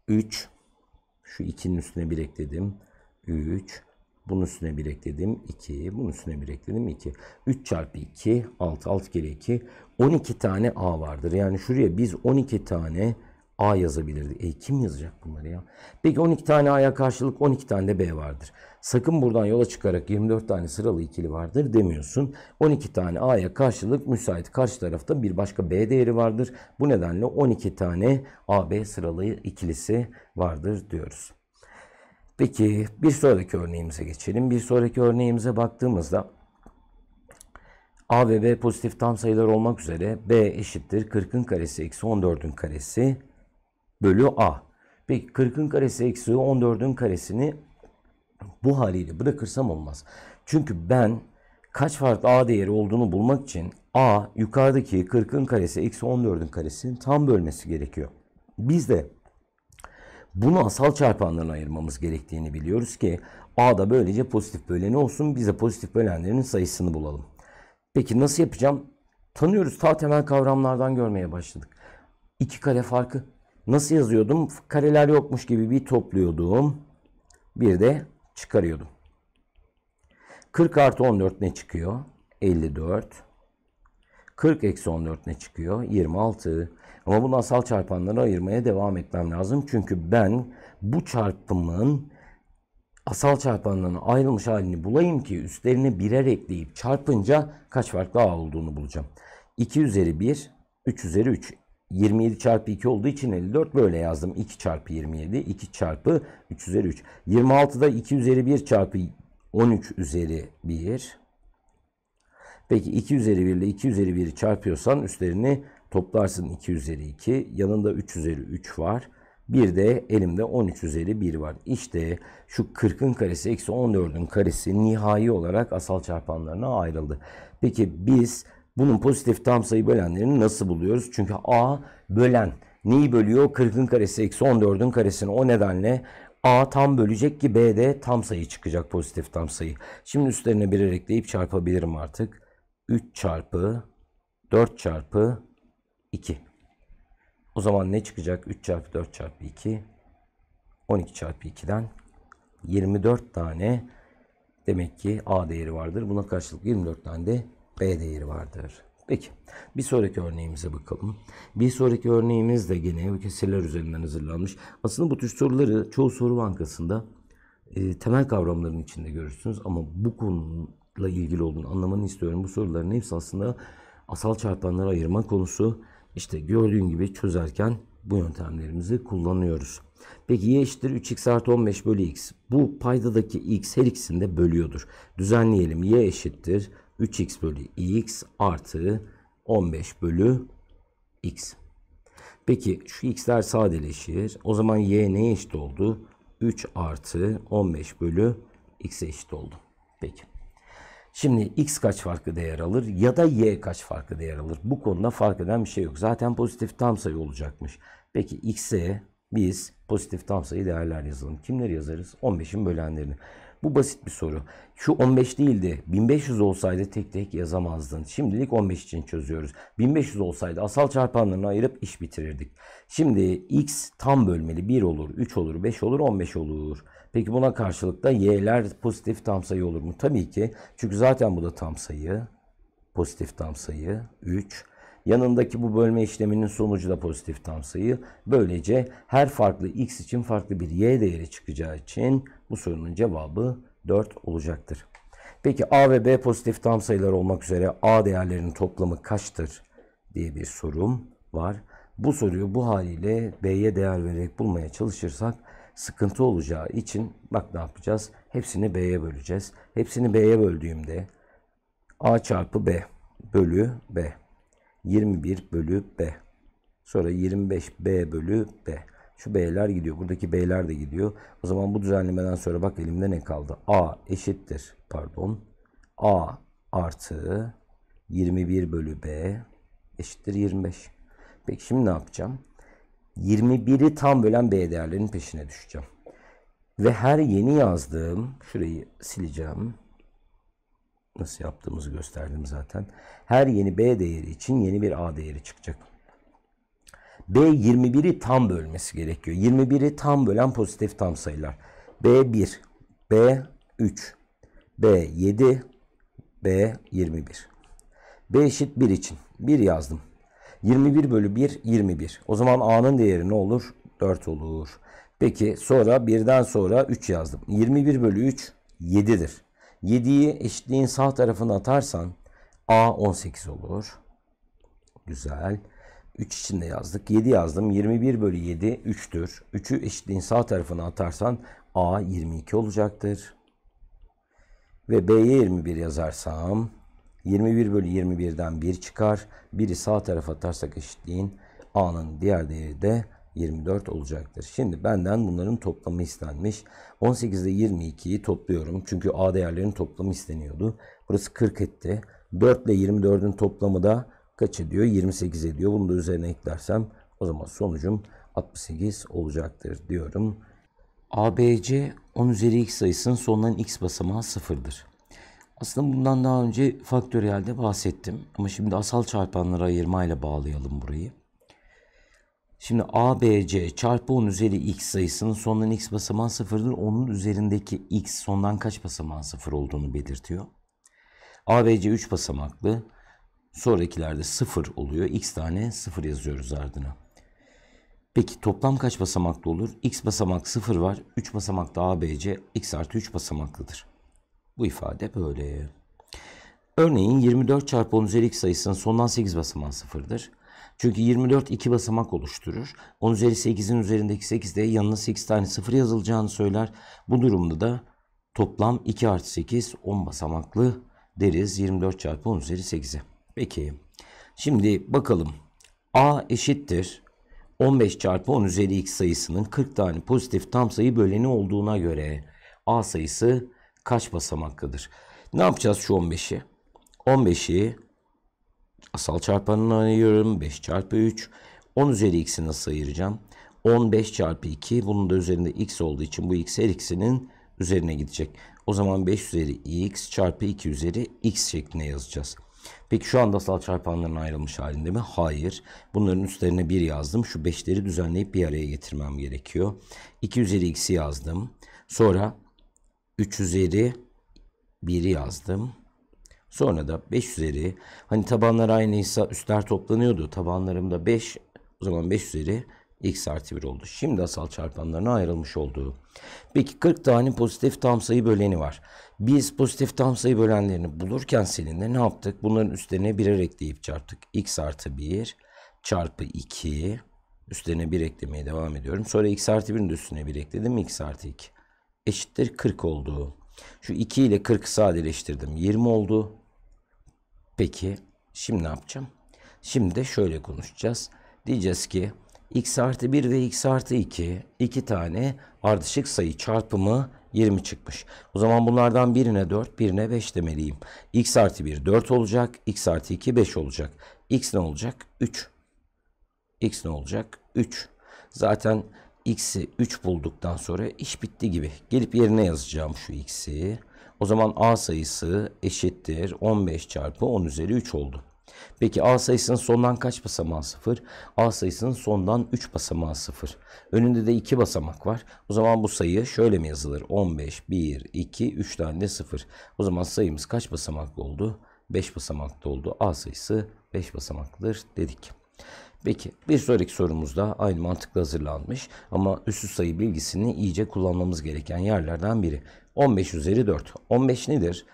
3. Şu 2'nin üstüne bir ekledim. 3. Bunun üstüne bir ekledim. 2. Bunun üstüne bir ekledim. 2. 3 çarpı 2. 6. 6 kere 2. 12 tane A vardır. Yani şuraya biz 12 tane A yazabilirdik. E kim yazacak bunları ya? Peki 12 tane A'ya karşılık 12 tane de B vardır. Sakın buradan yola çıkarak 24 tane sıralı ikili vardır demiyorsun. 12 tane A'ya karşılık müsait karşı tarafta bir başka B değeri vardır. Bu nedenle 12 tane AB sıralı ikilisi vardır diyoruz. Peki bir sonraki örneğimize geçelim. Bir sonraki örneğimize baktığımızda A ve B pozitif tam sayılar olmak üzere B eşittir 40'ın karesi eksi 14'ün karesi bölü A. Peki 40'ın karesi eksi 14'ün karesini bu haliyle bırakırsam olmaz. Çünkü ben kaç farklı a değeri olduğunu bulmak için a yukarıdaki 40'ın karesi eksi 14'ün karesinin tam bölmesi gerekiyor. Biz de bunu asal çarpanlarına ayırmamız gerektiğini biliyoruz ki a da böylece pozitif böleni olsun bize pozitif bölenlerin sayısını bulalım. Peki nasıl yapacağım? Tanıyoruz ta temel kavramlardan görmeye başladık. İki kare farkı. Nasıl yazıyordum? Kareler yokmuş gibi bir topluyordum. Bir de çıkarıyordum. 40 artı 14 ne çıkıyor? 54. 40 eksi 14 ne çıkıyor? 26. Ama bu asal çarpanları ayırmaya devam etmem lazım. Çünkü ben bu çarpımın asal çarpanlarına ayrılmış halini bulayım ki üstlerine birer ekleyip çarpınca kaç farklı a olduğunu bulacağım. 2 üzeri 1, 3 üzeri 3. 27 çarpı 2 olduğu için 54 böyle yazdım. 2 çarpı 27, 2 çarpı 3 üzeri 3. 26'da 2 üzeri 1 çarpı 13 üzeri 1. Peki 2 üzeri 1 ile 2 üzeri 1'i çarpıyorsan üstlerini toplarsın 2 üzeri 2. Yanında 3 üzeri 3 var. Bir de elimde 13 üzeri 1 var. İşte şu 40'ın karesi eksi 14'ün karesi nihai olarak asal çarpanlarına ayrıldı. Peki biz bunun pozitif tam sayı bölenlerini nasıl buluyoruz? Çünkü A bölen. Neyi bölüyor? 40'ın karesi eksi 14'ün karesini. O nedenle A tam bölecek ki B'de tam sayı çıkacak pozitif tam sayı. Şimdi üstlerine birer ekleyip çarpabilirim artık. 3 çarpı 4 çarpı 2. O zaman ne çıkacak? 3 çarpı 4 çarpı 2. 12 çarpı 2'den 24 tane demek ki A değeri vardır. Buna karşılık 24 tane de B değeri vardır. Peki bir sonraki örneğimize bakalım. Bir sonraki örneğimiz de gene kesirler üzerinden hazırlanmış. Aslında bu tür soruları çoğu soru bankasında e, temel kavramların içinde görürsünüz. Ama bu konuyla ilgili olduğunu anlamanı istiyorum. Bu soruların hepsi aslında asal çarpanları ayırma konusu. İşte gördüğün gibi çözerken bu yöntemlerimizi kullanıyoruz. Peki y eşittir 3x artı 15 bölü x. Bu paydadaki x her ikisini de bölüyordur. Düzenleyelim. y eşittir 3x bölü x artı 15 bölü x. Peki şu x'ler sadeleşir. O zaman y neye eşit oldu? 3 artı 15 bölü x'e eşit oldu. Peki. Şimdi x kaç farklı değer alır ya da y kaç farklı değer alır? Bu konuda fark eden bir şey yok. Zaten pozitif tam sayı olacakmış. Peki x'e biz pozitif tam sayı değerler yazalım. Kimleri yazarız? 15'in bölenlerini. Bu basit bir soru. Şu 15 değildi. 1500 olsaydı tek tek yazamazdın. Şimdilik 15 için çözüyoruz. 1500 olsaydı asal çarpanlarını ayırıp iş bitirirdik. Şimdi x tam bölmeli 1 olur, 3 olur, 5 olur, 15 olur. Peki buna karşılık da y'ler pozitif tam sayı olur mu? Tabii ki. Çünkü zaten bu da tam sayı. Pozitif tam sayı 3. Yanındaki bu bölme işleminin sonucu da pozitif tam sayı. Böylece her farklı x için farklı bir y değeri çıkacağı için bu sorunun cevabı 4 olacaktır. Peki a ve b pozitif tam sayılar olmak üzere a değerlerinin toplamı kaçtır diye bir sorum var. Bu soruyu bu haliyle b'ye değer vererek bulmaya çalışırsak sıkıntı olacağı için bak ne yapacağız? Hepsini b'ye böleceğiz. Hepsini b'ye böldüğümde a çarpı b bölü b 21 bölü B. Sonra 25 B bölü B. Şu B'ler gidiyor. Buradaki B'ler de gidiyor. O zaman bu düzenlemeden sonra bak elimde ne kaldı? A eşittir. Pardon. A artı 21 bölü B eşittir 25. Peki şimdi ne yapacağım? 21'i tam bölen B değerlerinin peşine düşeceğim. Ve her yeni yazdığım, şurayı sileceğim nasıl yaptığımızı gösterdim zaten. Her yeni B değeri için yeni bir A değeri çıkacak. B 21'i tam bölmesi gerekiyor. 21'i tam bölen pozitif tam sayılar. B1, B3, B7, B21. B eşit 1 için. 1 yazdım. 21 bölü 1, 21. O zaman A'nın değeri ne olur? 4 olur. Peki sonra birden sonra 3 yazdım. 21 bölü 3, 7'dir. 7'yi eşitliğin sağ tarafına atarsan A 18 olur. Güzel. 3 içinde yazdık. 7 yazdım. 21 bölü 7 3'tür. 3'ü eşitliğin sağ tarafına atarsan A 22 olacaktır. Ve B'ye 21 yazarsam 21 bölü 21'den 1 çıkar. 1'i sağ tarafa atarsak eşitliğin A'nın diğer değeri de 24 olacaktır. Şimdi benden bunların toplamı istenmiş. 18 ile 22'yi topluyorum. Çünkü A değerlerinin toplamı isteniyordu. Burası 40 etti. 4 ile 24'ün toplamı da kaç ediyor? 28 ediyor. Bunu da üzerine eklersem o zaman sonucum 68 olacaktır diyorum. ABC 10 üzeri x sayısının sonundan x basamağı sıfırdır. Aslında bundan daha önce faktöriyelde bahsettim. Ama şimdi asal çarpanlara ayırmayla bağlayalım burayı. Şimdi ABC çarpı 10 üzeri x sayısının sondan x basamağı sıfırdır. Onun üzerindeki x sondan kaç basamağı sıfır olduğunu belirtiyor. ABC 3 basamaklı. Sonrakilerde 0 oluyor. X tane 0 yazıyoruz ardına. Peki toplam kaç basamaklı olur? X basamak 0 var. 3 basamaklı ABC X artı 3 basamaklıdır. Bu ifade böyle. Örneğin 24 çarpı 10 üzeri x sayısının sondan 8 basamağı 0'dır. Çünkü 24 iki basamak oluşturur. 10 üzeri 8'in üzerindeki 8 de yanına 8 tane 0 yazılacağını söyler. Bu durumda da toplam 2 artı 8 10 basamaklı deriz 24 çarpı 10 üzeri 8'e. Peki şimdi bakalım a eşittir 15 çarpı 10 üzeri x sayısının 40 tane pozitif tam sayı böleni olduğuna göre a sayısı kaç basamaklıdır? Ne yapacağız şu 15'i? 15'i Asal çarpanını ayırıyorum. 5 çarpı 3. 10 üzeri x'i nasıl ayıracağım? 15 çarpı 2. Bunun da üzerinde x olduğu için bu x her ikisinin üzerine gidecek. O zaman 5 üzeri x çarpı 2 üzeri x şeklinde yazacağız. Peki şu anda asal çarpanların ayrılmış halinde mi? Hayır. Bunların üstlerine 1 yazdım. Şu 5'leri düzenleyip bir araya getirmem gerekiyor. 2 üzeri x'i yazdım. Sonra 3 üzeri 1'i yazdım. Sonra da 5 üzeri hani tabanlar aynıysa üstler toplanıyordu. Tabanlarımda 5 o zaman 5 üzeri x artı 1 oldu. Şimdi asal çarpanlarına ayrılmış oldu. Peki 40 tane pozitif tam sayı böleni var. Biz pozitif tam sayı bölenlerini bulurken seninle ne yaptık? Bunların üstlerine birer ekleyip çarptık. x artı 1 çarpı 2 üstlerine 1 eklemeye devam ediyorum. Sonra x artı 1'in üstüne 1 ekledim. x artı 2 eşittir 40 oldu. Şu 2 ile 40 sadeleştirdim. 20 oldu. Peki şimdi ne yapacağım? Şimdi de şöyle konuşacağız. Diyeceğiz ki x artı 1 ve x artı 2 iki tane ardışık sayı çarpımı 20 çıkmış. O zaman bunlardan birine 4 birine 5 demeliyim. x artı 1 4 olacak. x artı 2 5 olacak. x ne olacak? 3. x ne olacak? 3. Zaten x'i 3 bulduktan sonra iş bitti gibi. Gelip yerine yazacağım şu x'i. O zaman A sayısı eşittir 15 çarpı 10 üzeri 3 oldu. Peki A sayısının sondan kaç basamağı 0? A sayısının sondan 3 basamağı 0. Önünde de 2 basamak var. O zaman bu sayı şöyle mi yazılır? 15, 1, 2, 3 tane de 0. O zaman sayımız kaç basamaklı oldu? 5 basamaklı oldu. A sayısı 5 basamaklıdır dedik. Peki bir sonraki sorumuzda aynı mantıkla hazırlanmış ama üssü sayı bilgisini iyice kullanmamız gereken yerlerden biri. 15 üzeri 4. 15 nedir?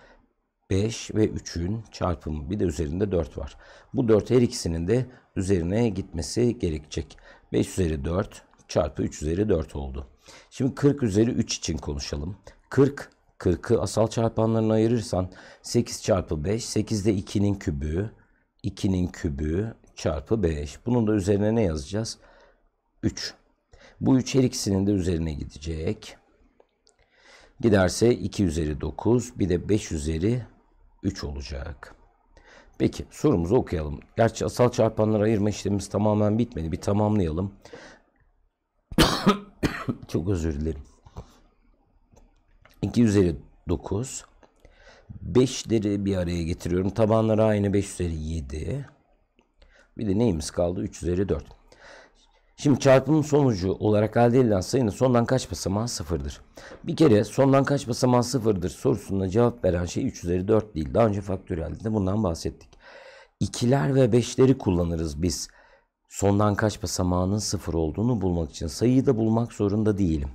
5 ve 3'ün çarpımı bir de üzerinde 4 var. Bu 4 her ikisinin de üzerine gitmesi gerekecek. 5 üzeri 4 çarpı 3 üzeri 4 oldu. Şimdi 40 üzeri 3 için konuşalım. 40, 40'ı asal çarpanlarına ayırırsan 8 çarpı 5, 8 de 2'nin kübü, 2'nin kübü çarpı 5. Bunun da üzerine ne yazacağız? 3. Bu 3 her ikisinin de üzerine gidecek. Giderse 2 üzeri 9 bir de 5 üzeri 3 olacak. Peki sorumuzu okuyalım. Gerçi asal çarpanları ayırma işlemimiz tamamen bitmedi. Bir tamamlayalım. Çok özür dilerim. 2 üzeri 9. 5'leri bir araya getiriyorum. Tabanları aynı 5 üzeri 7. Bir de neyimiz kaldı? 3 üzeri 4. Şimdi çarpımın sonucu olarak elde edilen sayının sondan kaç basamağı sıfırdır. Bir kere sondan kaç basamağı sıfırdır sorusuna cevap veren şey 3 üzeri 4 değil. Daha önce faktörelde de bundan bahsettik. İkiler ve beşleri kullanırız biz. Sondan kaç basamağının sıfır olduğunu bulmak için sayıyı da bulmak zorunda değilim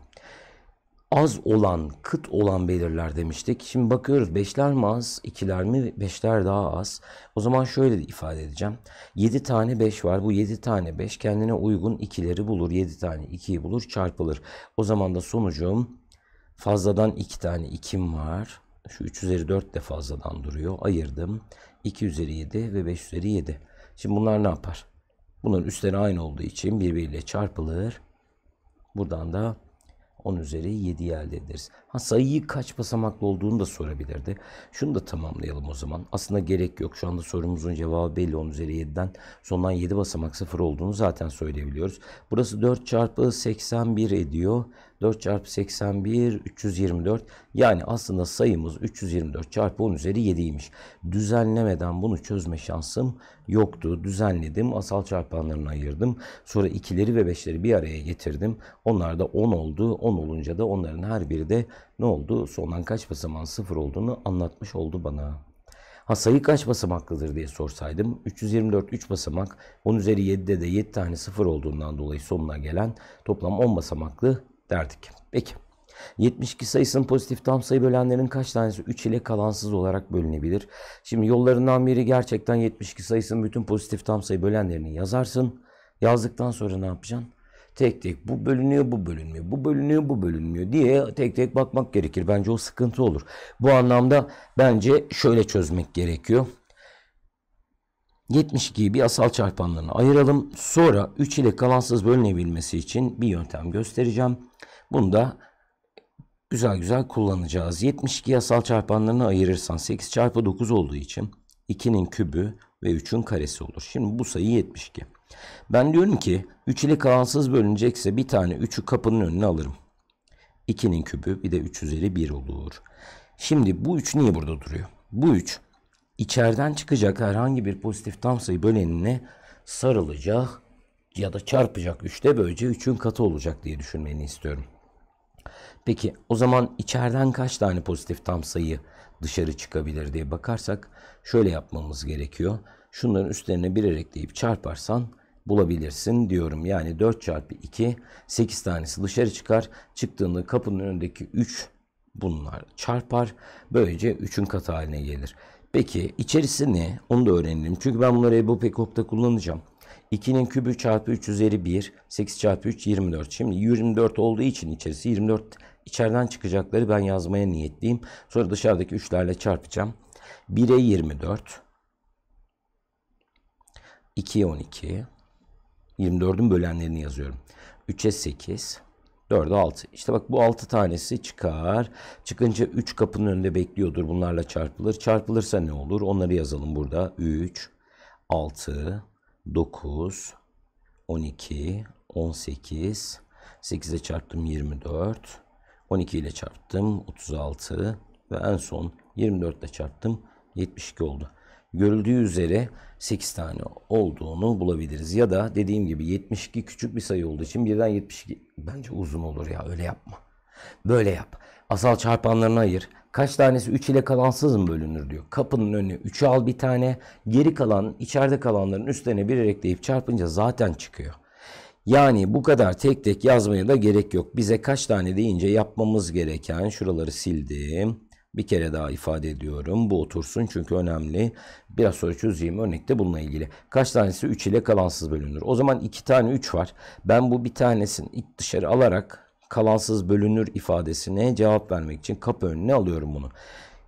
az olan, kıt olan belirler demiştik. Şimdi bakıyoruz beşler mi az, ikiler mi? Beşler daha az. O zaman şöyle ifade edeceğim. 7 tane 5 var. Bu 7 tane 5 kendine uygun ikileri bulur. 7 tane 2'yi bulur, çarpılır. O zaman da sonucum fazladan 2 tane 2'm var. Şu 3 üzeri 4 de fazladan duruyor. Ayırdım. 2 üzeri 7 ve 5 üzeri 7. Şimdi bunlar ne yapar? Bunların üstleri aynı olduğu için birbiriyle çarpılır. Buradan da 10 üzeri 7 elde ederiz. Ha, sayıyı kaç basamaklı olduğunu da sorabilirdi. Şunu da tamamlayalım o zaman. Aslında gerek yok. Şu anda sorumuzun cevabı belli 10 üzeri 7'den. Sondan 7 basamak 0 olduğunu zaten söyleyebiliyoruz. Burası 4 çarpı 81 ediyor. 4 çarpı 81 324. Yani aslında sayımız 324 çarpı 10 üzeri 7'ymiş. Düzenlemeden bunu çözme şansım yoktu. Düzenledim. Asal çarpanlarını ayırdım. Sonra ikileri ve beşleri bir araya getirdim. Onlar da 10 oldu. 10 olunca da onların her biri de ne oldu? Sondan kaç basamağın 0 olduğunu anlatmış oldu bana. Ha sayı kaç basamaklıdır diye sorsaydım 324 3 basamak 10 üzeri 7'de de 7 tane 0 olduğundan dolayı sonuna gelen toplam 10 basamaklı derdik. Peki. 72 sayısının pozitif tam sayı bölenlerinin kaç tanesi 3 ile kalansız olarak bölünebilir? Şimdi yollarından biri gerçekten 72 sayısının bütün pozitif tam sayı bölenlerini yazarsın. Yazdıktan sonra ne yapacaksın? Tek tek bu bölünüyor, bu bölünmüyor, bu bölünüyor, bu bölünmüyor diye tek tek bakmak gerekir. Bence o sıkıntı olur. Bu anlamda bence şöyle çözmek gerekiyor. 72'yi bir asal çarpanlarına ayıralım. Sonra 3 ile kalansız bölünebilmesi için bir yöntem göstereceğim. Bunu da güzel güzel kullanacağız. 72 asal çarpanlarına ayırırsan 8 çarpı 9 olduğu için 2'nin kübü ve 3'ün karesi olur. Şimdi bu sayı 72. Ben diyorum ki 3 ile kalansız bölünecekse bir tane 3'ü kapının önüne alırım. 2'nin kübü bir de 3 üzeri 1 olur. Şimdi bu 3 niye burada duruyor? Bu 3 içeriden çıkacak herhangi bir pozitif tam sayı bölenine sarılacak ya da çarpacak 3'te böylece 3'ün katı olacak diye düşünmeni istiyorum. Peki o zaman içeriden kaç tane pozitif tam sayı dışarı çıkabilir diye bakarsak şöyle yapmamız gerekiyor. Şunların üstlerine birer ekleyip çarparsan bulabilirsin diyorum. Yani 4 çarpı 2 8 tanesi dışarı çıkar. Çıktığında kapının önündeki 3 bunlar çarpar. Böylece 3'ün katı haline gelir. Peki içerisi ne? Onu da öğrenelim. Çünkü ben bunları Ebu Pekop'ta kullanacağım. 2'nin kübü çarpı 3 üzeri 1, 8 çarpı 3 24. Şimdi 24 olduğu için içerisi 24 içeriden çıkacakları ben yazmaya niyetliyim. Sonra dışarıdaki 3'lerle çarpacağım. 1'e 24, 2'ye 12, 24'ün bölenlerini yazıyorum. 3'e 8, 4'e 6. İşte bak bu 6 tanesi çıkar. Çıkınca 3 kapının önünde bekliyordur. Bunlarla çarpılır. Çarpılırsa ne olur? Onları yazalım burada. 3, 6, 9, 12, 18, 8'e çarptım 24, 12 ile çarptım 36 ve en son 24 ile çarptım 72 oldu. Görüldüğü üzere 8 tane olduğunu bulabiliriz. Ya da dediğim gibi 72 küçük bir sayı olduğu için birden 72 Bence uzun olur ya öyle yapma. Böyle yap. Asal çarpanlarını ayır. Kaç tanesi 3 ile kalansız mı bölünür diyor. Kapının önüne 3'ü al bir tane. Geri kalan içeride kalanların üstlerine birer ekleyip çarpınca zaten çıkıyor. Yani bu kadar tek tek yazmaya da gerek yok. Bize kaç tane deyince yapmamız gereken şuraları sildim. Bir kere daha ifade ediyorum. Bu otursun çünkü önemli. Biraz sonra çözeyim örnekte bununla ilgili. Kaç tanesi 3 ile kalansız bölünür? O zaman 2 tane 3 var. Ben bu bir tanesini ilk dışarı alarak kalansız bölünür ifadesine cevap vermek için kapı önüne alıyorum bunu.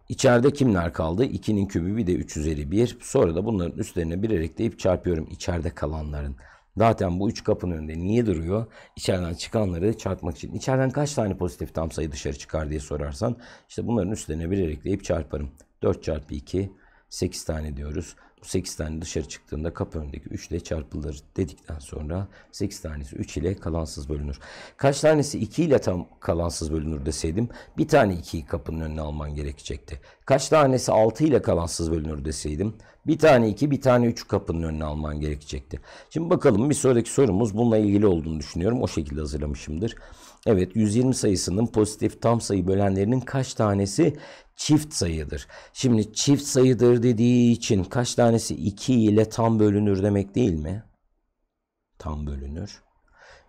İçeride kimler kaldı? 2'nin kübü bir de 3 üzeri 1. Sonra da bunların üstlerine birer ekleyip çarpıyorum içeride kalanların. Zaten bu üç kapının önünde niye duruyor? İçeriden çıkanları çarpmak için. İçeriden kaç tane pozitif tam sayı dışarı çıkar diye sorarsan işte bunların üstlerine birer ekleyip çarparım. 4 çarpı 2 8 tane diyoruz. 8 tane dışarı çıktığında kapı önündeki 3 ile çarpılır dedikten sonra 8 tanesi 3 ile kalansız bölünür. Kaç tanesi 2 ile tam kalansız bölünür deseydim bir tane 2'yi kapının önüne alman gerekecekti. Kaç tanesi 6 ile kalansız bölünür deseydim bir tane 2 bir tane 3 kapının önüne alman gerekecekti. Şimdi bakalım bir sonraki sorumuz bununla ilgili olduğunu düşünüyorum. O şekilde hazırlamışımdır. Evet 120 sayısının pozitif tam sayı bölenlerinin kaç tanesi çift sayıdır. Şimdi çift sayıdır dediği için kaç tanesi 2 ile tam bölünür demek değil mi? Tam bölünür.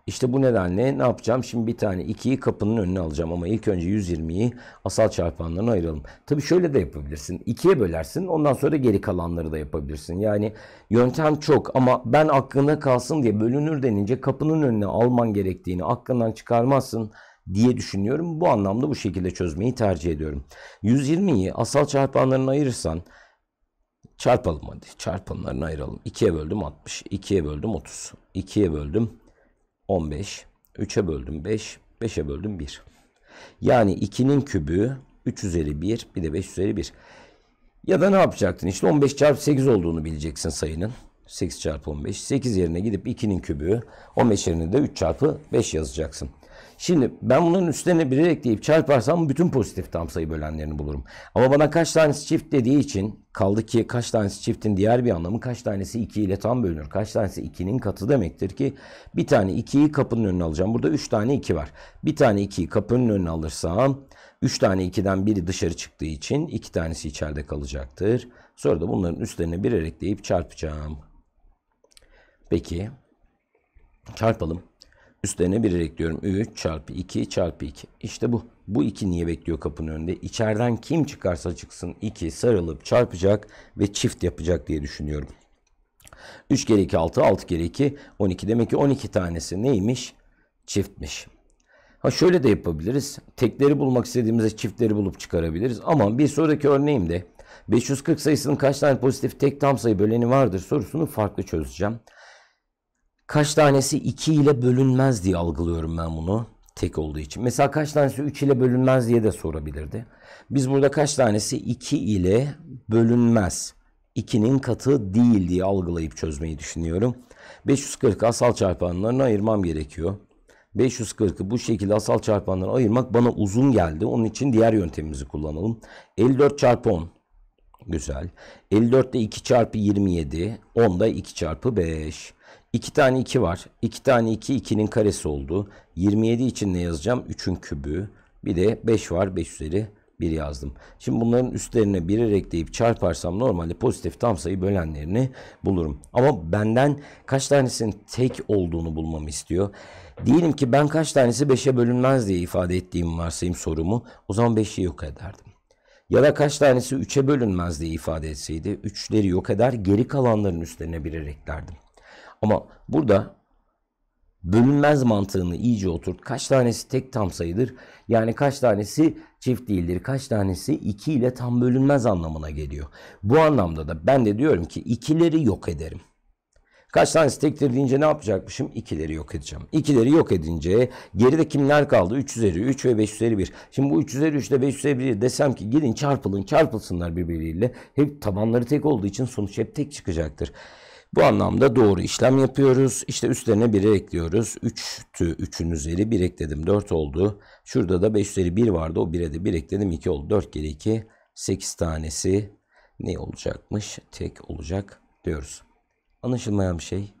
İşte bu nedenle ne yapacağım? Şimdi bir tane 2'yi kapının önüne alacağım ama ilk önce 120'yi asal çarpanlarına ayıralım. Tabi şöyle de yapabilirsin. 2'ye bölersin ondan sonra geri kalanları da yapabilirsin. Yani yöntem çok ama ben aklına kalsın diye bölünür denince kapının önüne alman gerektiğini aklından çıkarmazsın diye düşünüyorum. Bu anlamda bu şekilde çözmeyi tercih ediyorum. 120'yi asal çarpanlarına ayırırsan çarpalım hadi. Çarpanlarını ayıralım. 2'ye böldüm 60, 2'ye böldüm 30, 2'ye böldüm 15, 3'e böldüm 5, 5'e böldüm 1. Yani 2'nin kübü 3 üzeri 1, bir de 5 üzeri 1. Ya da ne yapacaktın? İşte 15 çarpı 8 olduğunu bileceksin sayının. 8 çarpı 15. 8 yerine gidip 2'nin kübü, 15 yerine de 3 çarpı 5 yazacaksın. Şimdi ben bunların üstlerine birer ekleyip çarparsam bütün pozitif tam sayı bölenlerini bulurum. Ama bana kaç tanesi çift dediği için kaldı ki kaç tanesi çiftin diğer bir anlamı kaç tanesi 2 ile tam bölünür. Kaç tanesi 2'nin katı demektir ki bir tane 2'yi kapının önüne alacağım. Burada 3 tane 2 var. Bir tane 2'yi kapının önüne alırsam 3 tane 2'den biri dışarı çıktığı için 2 tanesi içeride kalacaktır. Sonra da bunların üstlerine birer ekleyip çarpacağım. Peki çarpalım. Üstlerine bir ekliyorum. 3 çarpı 2 çarpı 2. İşte bu. Bu 2 niye bekliyor kapının önünde? İçeriden kim çıkarsa çıksın 2 sarılıp çarpacak ve çift yapacak diye düşünüyorum. 3 kere 2 6, 6 kere 2 12. Demek ki 12 tanesi neymiş? Çiftmiş. Ha şöyle de yapabiliriz. Tekleri bulmak istediğimizde çiftleri bulup çıkarabiliriz. Ama bir sonraki örneğimde 540 sayısının kaç tane pozitif tek tam sayı böleni vardır sorusunu farklı çözeceğim kaç tanesi 2 ile bölünmez diye algılıyorum ben bunu tek olduğu için. Mesela kaç tanesi 3 ile bölünmez diye de sorabilirdi. Biz burada kaç tanesi 2 ile bölünmez. 2'nin katı değil diye algılayıp çözmeyi düşünüyorum. 540 asal çarpanlarını ayırmam gerekiyor. 540'ı bu şekilde asal çarpanlarını ayırmak bana uzun geldi. Onun için diğer yöntemimizi kullanalım. 54 çarpı 10. Güzel. 54'te 2 çarpı 27. 10'da 2 çarpı 5. 2 tane 2 var. 2 tane 2 2'nin karesi oldu. 27 için ne yazacağım? 3'ün kübü. Bir de 5 var. 5 üzeri 1 yazdım. Şimdi bunların üstlerine birer ekleyip çarparsam normalde pozitif tam sayı bölenlerini bulurum. Ama benden kaç tanesinin tek olduğunu bulmamı istiyor. Diyelim ki ben kaç tanesi 5'e bölünmez diye ifade ettiğim varsayım sorumu o zaman 5'i yok ederdim. Ya da kaç tanesi 3'e bölünmez diye ifade etseydi 3'leri yok eder geri kalanların üstlerine birer eklerdim. Ama burada bölünmez mantığını iyice oturt. Kaç tanesi tek tam sayıdır? Yani kaç tanesi çift değildir? Kaç tanesi 2 ile tam bölünmez anlamına geliyor. Bu anlamda da ben de diyorum ki ikileri yok ederim. Kaç tanesi tektir deyince ne yapacakmışım? İkileri yok edeceğim. İkileri yok edince geride kimler kaldı? 3 üzeri 3 ve 5 üzeri 1. Şimdi bu 3 üzeri 3 ile 5 üzeri 1 desem ki gidin çarpılın çarpılsınlar birbirleriyle. Hep tabanları tek olduğu için sonuç hep tek çıkacaktır. Bu anlamda doğru işlem yapıyoruz. İşte üstlerine 1'i ekliyoruz. 3'tü 3'ün üzeri 1 ekledim 4 oldu. Şurada da 5 üzeri 1 vardı. O 1'e de 1 ekledim 2 oldu. 4 geri 2 8 tanesi ne olacakmış? Tek olacak diyoruz. Anlaşılmayan bir şey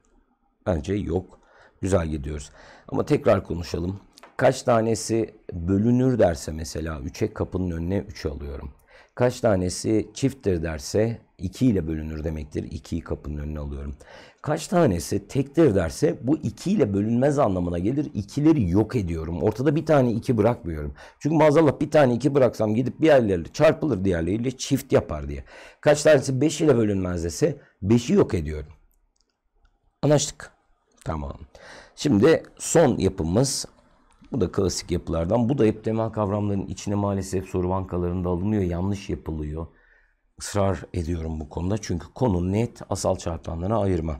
bence yok. Güzel gidiyoruz. Ama tekrar konuşalım. Kaç tanesi bölünür derse mesela 3'e kapının önüne 3 alıyorum. Kaç tanesi çifttir derse 2 ile bölünür demektir. 2'yi kapının önüne alıyorum. Kaç tanesi tektir derse bu 2 ile bölünmez anlamına gelir. İkileri yok ediyorum. Ortada bir tane 2 bırakmıyorum. Çünkü maazallah bir tane 2 bıraksam gidip bir yerleriyle çarpılır diğerleriyle çift yapar diye. Kaç tanesi 5 ile bölünmez dese 5'i yok ediyorum. Anlaştık. Tamam. Şimdi son yapımız bu da klasik yapılardan. Bu da hep temel kavramların içine maalesef soru bankalarında alınıyor. Yanlış yapılıyor. Israr ediyorum bu konuda. Çünkü konu net asal çarpanlarına ayırma.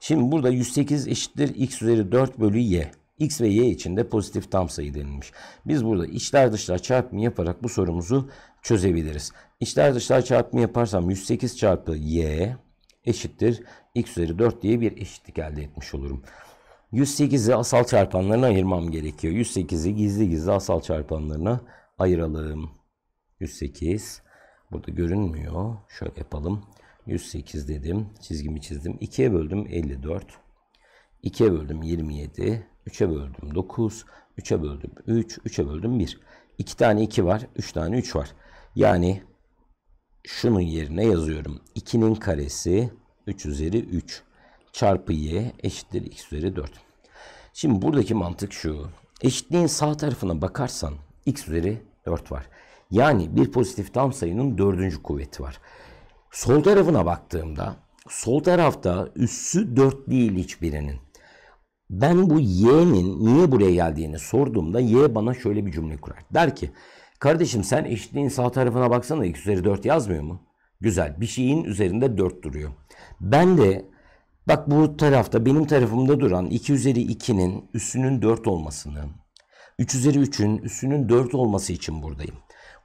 Şimdi burada 108 eşittir x üzeri 4 bölü y. X ve Y için de pozitif tam sayı denilmiş. Biz burada içler dışlar çarpımı yaparak bu sorumuzu çözebiliriz. İçler dışlar çarpımı yaparsam 108 çarpı Y eşittir. X üzeri 4 diye bir eşitlik elde etmiş olurum. 108'i asal çarpanlarına ayırmam gerekiyor. 108'i gizli gizli asal çarpanlarına ayıralım. 108 burada görünmüyor. Şöyle yapalım. 108 dedim. Çizgimi çizdim. 2'ye böldüm 54. 2'ye böldüm 27. 3'e böldüm 9. 3'e böldüm 3. 3'e böldüm 1. 2 tane 2 var. 3 tane 3 var. Yani şunun yerine yazıyorum. 2'nin karesi 3 üzeri 3 çarpı y eşittir x üzeri 4. Şimdi buradaki mantık şu. Eşitliğin sağ tarafına bakarsan x üzeri 4 var. Yani bir pozitif tam sayının dördüncü kuvveti var. Sol tarafına baktığımda sol tarafta üssü 4 değil hiçbirinin. Ben bu y'nin niye buraya geldiğini sorduğumda y bana şöyle bir cümle kurar. Der ki kardeşim sen eşitliğin sağ tarafına baksana x üzeri 4 yazmıyor mu? Güzel bir şeyin üzerinde 4 duruyor. Ben de Bak bu tarafta benim tarafımda duran 2 üzeri 2'nin üssünün 4 olmasını, 3 üzeri 3'ün üssünün 4 olması için buradayım.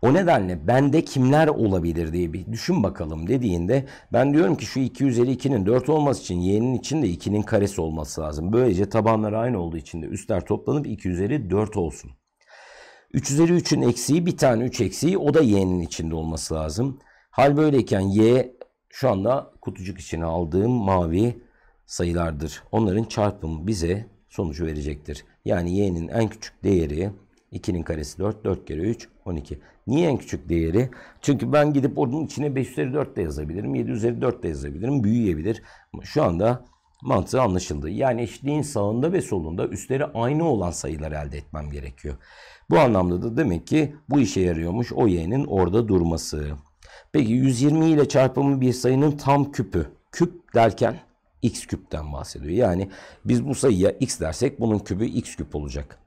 O nedenle bende kimler olabilir diye bir düşün bakalım dediğinde ben diyorum ki şu 2 üzeri 2'nin 4 olması için y'nin içinde 2'nin karesi olması lazım. Böylece tabanlar aynı olduğu için de üstler toplanıp 2 üzeri 4 olsun. 3 üzeri 3'ün eksiği bir tane 3 eksiği o da y'nin içinde olması lazım. Hal böyleyken y şu anda kutucuk içine aldığım mavi sayılardır. Onların çarpımı bize sonucu verecektir. Yani y'nin en küçük değeri 2'nin karesi 4, 4 kere 3, 12. Niye en küçük değeri? Çünkü ben gidip onun içine 5 üzeri 4 de yazabilirim, 7 üzeri 4 de yazabilirim, büyüyebilir. Şu anda mantığı anlaşıldı. Yani eşliğin sağında ve solunda üstleri aynı olan sayılar elde etmem gerekiyor. Bu anlamda da demek ki bu işe yarıyormuş o y'nin orada durması. Peki 120 ile çarpımı bir sayının tam küpü. Küp derken x küpten bahsediyor. Yani biz bu sayıya x dersek bunun kübü x küp olacak.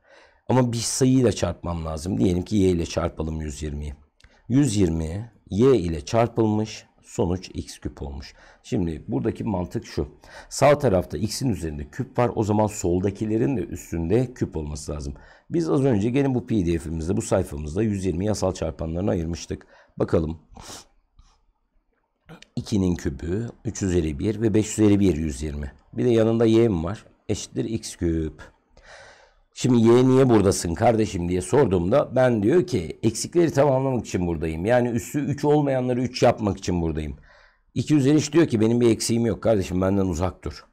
Ama bir sayıyla çarpmam lazım. Diyelim ki y ile çarpalım 120'yi. 120 y ile çarpılmış sonuç x küp olmuş. Şimdi buradaki mantık şu. Sağ tarafta x'in üzerinde küp var. O zaman soldakilerin de üstünde küp olması lazım. Biz az önce gelin bu pdf'imizde bu sayfamızda 120 yasal çarpanlarına ayırmıştık. Bakalım. 2'nin küpü, 3 ve 5 üzeri 1 120. Bir de yanında y'm var. Eşittir x küp. Şimdi y niye buradasın kardeşim diye sorduğumda ben diyor ki eksikleri tamamlamak için buradayım. Yani üssü 3 olmayanları 3 yapmak için buradayım. 2 üzeri 3 diyor ki benim bir eksiğim yok kardeşim benden uzak dur.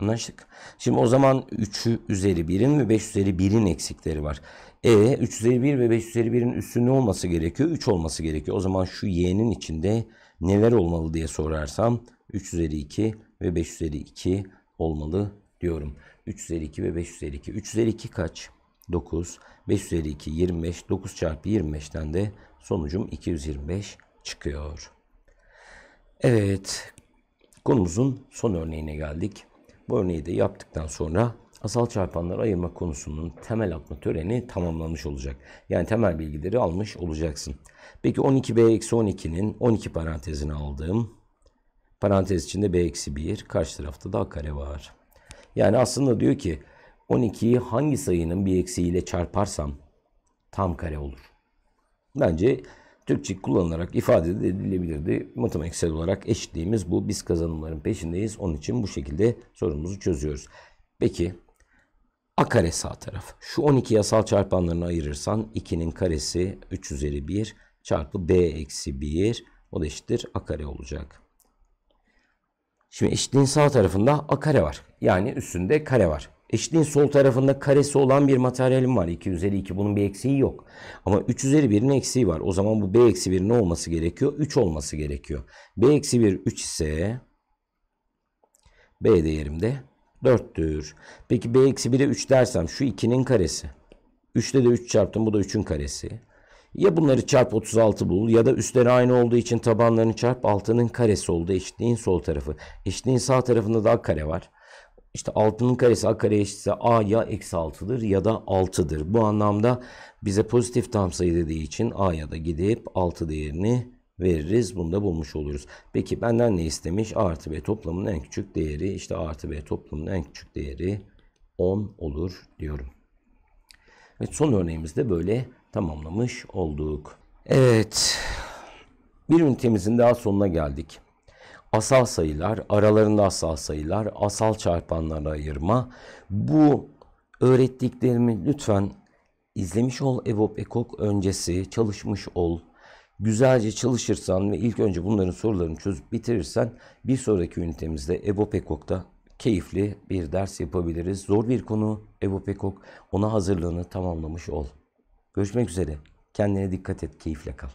Anlaştık. Şimdi o zaman 3 üzeri 1'in ve 5 üzeri 1'in eksikleri var. E 3 üzeri 1 ve 5 üzeri 1'in üssü ne olması gerekiyor? 3 olması gerekiyor. O zaman şu y'nin içinde neler olmalı diye sorarsam 3 üzeri 2 ve 5 üzeri 2 olmalı diyorum. 3 üzeri 2 ve 5 üzeri 2. 3 üzeri 2 kaç? 9. 5 üzeri 2 25. 9 çarpı 25'ten de sonucum 225 çıkıyor. Evet konumuzun son örneğine geldik. Bu örneği de yaptıktan sonra asal çarpanlar ayırma konusunun temel atma töreni tamamlanmış olacak. Yani temel bilgileri almış olacaksın. Peki 12b-12'nin 12 parantezini aldım. Parantez içinde b-1 karşı tarafta da a kare var. Yani aslında diyor ki 12'yi hangi sayının bir eksiğiyle çarparsam tam kare olur. Bence Türkçe kullanılarak ifade edilebilirdi. Matematiksel olarak eşitliğimiz bu. Biz kazanımların peşindeyiz. Onun için bu şekilde sorumuzu çözüyoruz. Peki a kare sağ taraf. Şu 12 yasal çarpanlarını ayırırsan 2'nin karesi 3 üzeri 1 çarpı b eksi 1 o da eşittir a kare olacak. Şimdi eşitliğin sağ tarafında a kare var. Yani üstünde kare var. Eşitliğin sol tarafında karesi olan bir materyalim var. 2 üzeri 2 bunun bir eksiği yok. Ama 3 üzeri 1'in eksiği var. O zaman bu b eksi 1 ne olması gerekiyor? 3 olması gerekiyor. b eksi 1 3 ise b değerim de 4'tür. Peki b eksi 1'e 3 dersem şu 2'nin karesi. 3'te de 3 çarptım bu da 3'ün karesi. Ya bunları çarp 36 bul ya da üstleri aynı olduğu için tabanlarını çarp 6'nın karesi oldu. Eşitliğin sol tarafı. Eşitliğin sağ tarafında da a kare var. İşte 6'nın karesi a kare eşitse a ya eksi 6'dır ya da 6'dır. Bu anlamda bize pozitif tam sayı dediği için a'ya da gidip 6 değerini veririz. Bunu da bulmuş oluruz. Peki benden ne istemiş? A artı B toplamının en küçük değeri. işte A artı B toplamının en küçük değeri 10 olur diyorum. Ve son örneğimizde böyle tamamlamış olduk. Evet, bir ünitemizin daha sonuna geldik. Asal sayılar, aralarında asal sayılar, asal çarpanlara ayırma. Bu öğrettiklerimi lütfen izlemiş ol EVOP EKOK öncesi çalışmış ol. Güzelce çalışırsan ve ilk önce bunların sorularını çözüp bitirirsen bir sonraki ünitemizde EVOP EKOK'ta keyifli bir ders yapabiliriz. Zor bir konu EVOP EKOK. Ona hazırlığını tamamlamış ol. Görüşmek üzere. Kendine dikkat et, keyifle kal.